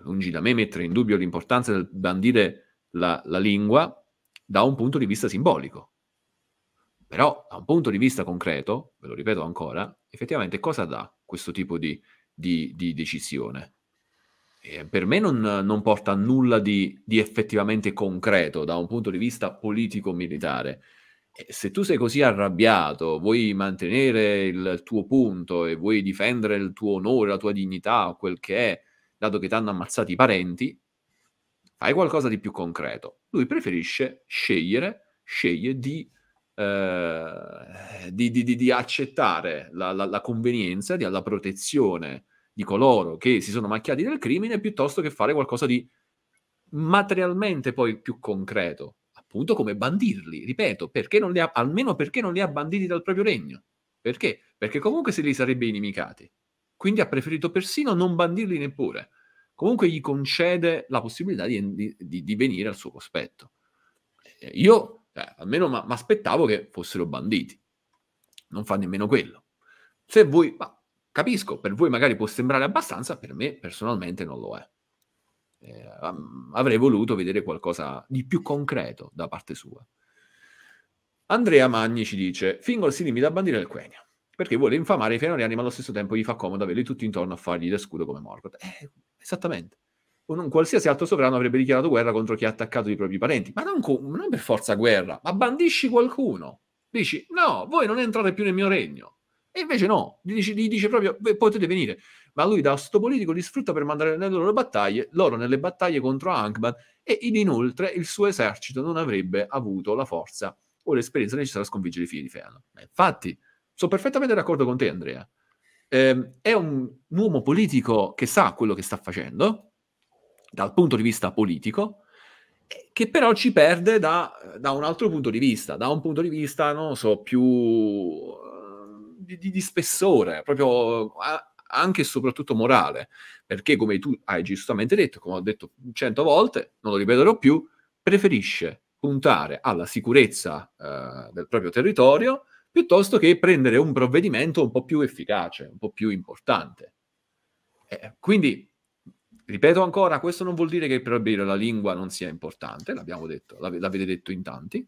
lungi da me mettere in dubbio l'importanza del bandire la, la lingua da un punto di vista simbolico. Però da un punto di vista concreto, ve lo ripeto ancora, effettivamente cosa dà questo tipo di, di, di decisione? E per me non, non, porta a nulla di, di, effettivamente concreto da un punto di vista politico-militare. E se tu sei così arrabbiato, vuoi mantenere il tuo punto e vuoi difendere il tuo onore, la tua dignità, quel che è, dato che ti hanno ammazzato i parenti, fai qualcosa di più concreto. Lui preferisce scegliere, sceglie di, eh, di, di, di accettare la, la, la convenienza, alla protezione di coloro che si sono macchiati del crimine, piuttosto che fare qualcosa di materialmente poi più concreto, appunto come bandirli, ripeto, perché ha, almeno perché non li ha banditi dal proprio regno. Perché? Perché comunque se li sarebbe inimicati. Quindi ha preferito persino non bandirli neppure. Comunque gli concede la possibilità di, di, di venire al suo cospetto. Eh, io eh, almeno mi aspettavo che fossero banditi. Non fa nemmeno quello. Se voi, ma capisco, per voi magari può sembrare abbastanza, per me personalmente non lo è. Eh, avrei voluto vedere qualcosa di più concreto da parte sua. Andrea Magni ci dice: Fingol si limita a bandire il Quenya perché vuole infamare i fenoriani ma allo stesso tempo gli fa comodo averli tutti intorno a fargli da scudo come Morgoth. Eh, esattamente. Un, un, qualsiasi altro sovrano avrebbe dichiarato guerra contro chi ha attaccato i propri parenti, ma non, co- non per forza guerra, ma bandisci qualcuno. Dici, no, voi non entrate più nel mio regno. E invece no, gli dice, gli dice proprio, potete venire. Ma lui da sto politico li sfrutta per mandare nelle loro battaglie, loro nelle battaglie contro Ankman, e inoltre il suo esercito non avrebbe avuto la forza o l'esperienza necessaria a sconfiggere i figli di Feanor. Infatti, sono perfettamente d'accordo con te, Andrea. Eh, è un, un uomo politico che sa quello che sta facendo, dal punto di vista politico, che però ci perde da, da, un altro punto di vista, da un punto di vista, non so, più uh, di, di, spessore, proprio a, anche e soprattutto morale, perché come tu hai giustamente detto, come ho detto cento volte, non lo ripeterò più, preferisce puntare alla sicurezza uh, del proprio territorio piuttosto che prendere un provvedimento un po' più efficace, un po' più importante. Eh, quindi, ripeto ancora, questo non vuol dire che per Albeiro la lingua non sia importante, l'abbiamo detto, l'av- l'avete detto in tanti,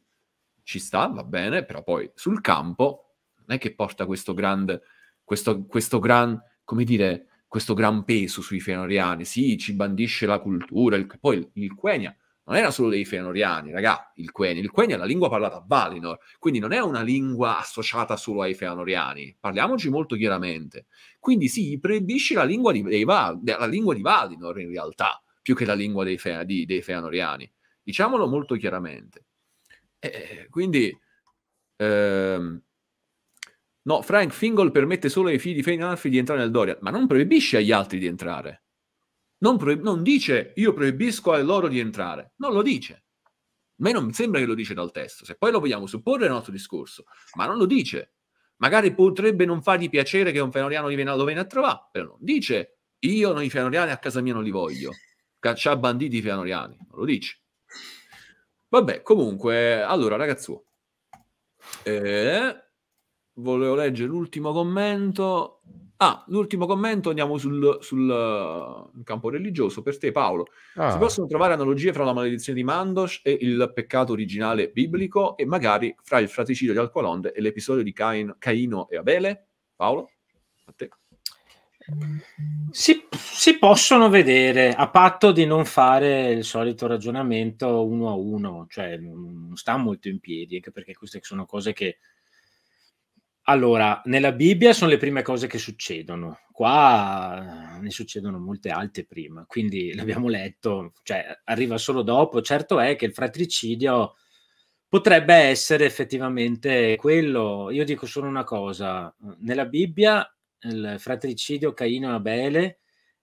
ci sta, va bene, però poi sul campo non è che porta questo grande, questo, questo gran, come dire, questo gran peso sui fenoriani, sì, ci bandisce la cultura, il, poi il, il Quenya non era solo dei feanoriani, raga, il Queni. Il Queni è la lingua parlata a Valinor, quindi non è una lingua associata solo ai feanoriani. Parliamoci molto chiaramente. Quindi si sì, proibisce la lingua di, dei, la lingua di Valinor in realtà, più che la lingua dei, fe, di, dei feanoriani. Diciamolo molto chiaramente. E, eh, eh, quindi... Ehm, no, Frank Fingol permette solo ai figli di Feinalfi di entrare nel Dorian, ma non proibisce agli altri di entrare non, proib- non dice io proibisco a loro di entrare, non lo dice. A me non sembra che lo dice dal testo, se poi lo vogliamo supporre è un altro discorso, ma non lo dice. Magari potrebbe non fargli piacere che un fenoriano lo venga a trovare, però non dice io i fenoriani a casa mia non li voglio, caccia banditi fenoriani, non lo dice. Vabbè, comunque, allora ragazzo, eh, volevo leggere l'ultimo commento. Ah, l'ultimo commento, andiamo sul, sul uh, campo religioso. Per te, Paolo, ah. si possono trovare analogie fra la maledizione di Mandosh e il peccato originale biblico e magari fra il fraticidio di Alqualonde e l'episodio di Cain, Caino e Abele? Paolo, a te. Si, si, possono vedere a patto di non fare il solito ragionamento uno a uno, cioè non mm, sta molto in piedi, anche perché queste sono cose che allora, nella Bibbia sono le prime cose che succedono, qua eh, ne succedono molte altre prima, quindi l'abbiamo letto, cioè arriva solo dopo. Certo è che il fratricidio potrebbe essere effettivamente quello. Io dico solo una cosa, nella Bibbia il fratricidio Caino e Abele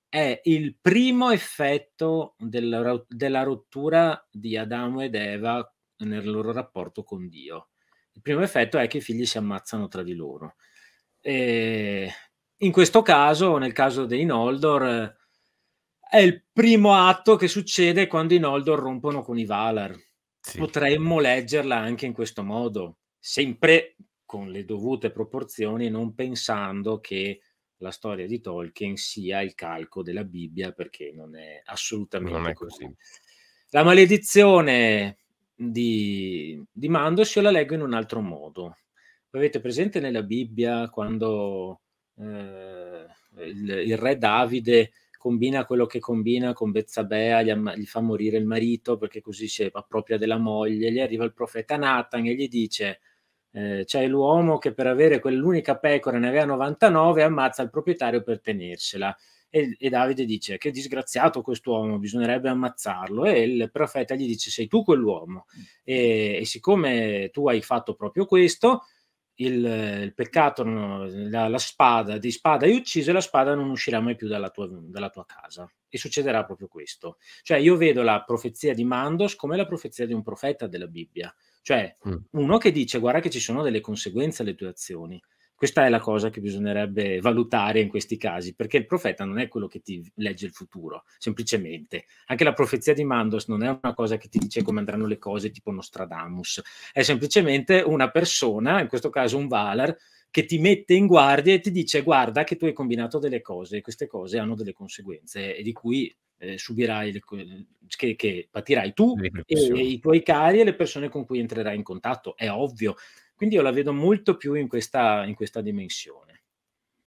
è il primo effetto della, della rottura di Adamo ed Eva nel loro rapporto con Dio il primo effetto è che i figli si ammazzano tra di loro. E in questo caso, nel caso dei Noldor, è il primo atto che succede quando i Noldor rompono con i Valar. Sì. Potremmo leggerla anche in questo modo, sempre con le dovute proporzioni, non pensando che la storia di Tolkien sia il calco della Bibbia, perché non è assolutamente non è così. così. La maledizione di, di se io la leggo in un altro modo. Avete presente nella Bibbia quando eh, il, il, re Davide combina quello che combina con Bezzabea, gli, amma, gli fa morire il marito perché così si appropria della moglie, gli arriva il profeta Nathan e gli dice eh, c'è l'uomo che per avere quell'unica pecora ne aveva 99 e ammazza il proprietario per tenersela e, e Davide dice che disgraziato quest'uomo, bisognerebbe ammazzarlo e il profeta gli dice sei tu quell'uomo mm. e, e siccome tu hai fatto proprio questo, il, il, peccato, la, la, spada, di spada hai ucciso e la spada non uscirà mai più dalla tua, dalla tua, casa. E succederà proprio questo. Cioè, io vedo la profezia di Mandos come la profezia di un profeta della Bibbia. Cioè, mm. uno che dice, guarda che ci sono delle conseguenze alle tue azioni. Questa è la cosa che bisognerebbe valutare in questi casi, perché il profeta non è quello che ti legge il futuro, semplicemente. Anche la profezia di Mandos non è una cosa che ti dice come andranno le cose, tipo Nostradamus, è semplicemente una persona, in questo caso un Valar, che ti mette in guardia e ti dice guarda che tu hai combinato delle cose e queste cose hanno delle conseguenze e di cui eh, subirai, le, che, che, patirai tu e, i tuoi cari e le persone con cui entrerai in contatto. È ovvio, quindi io la vedo molto più in questa, in questa dimensione.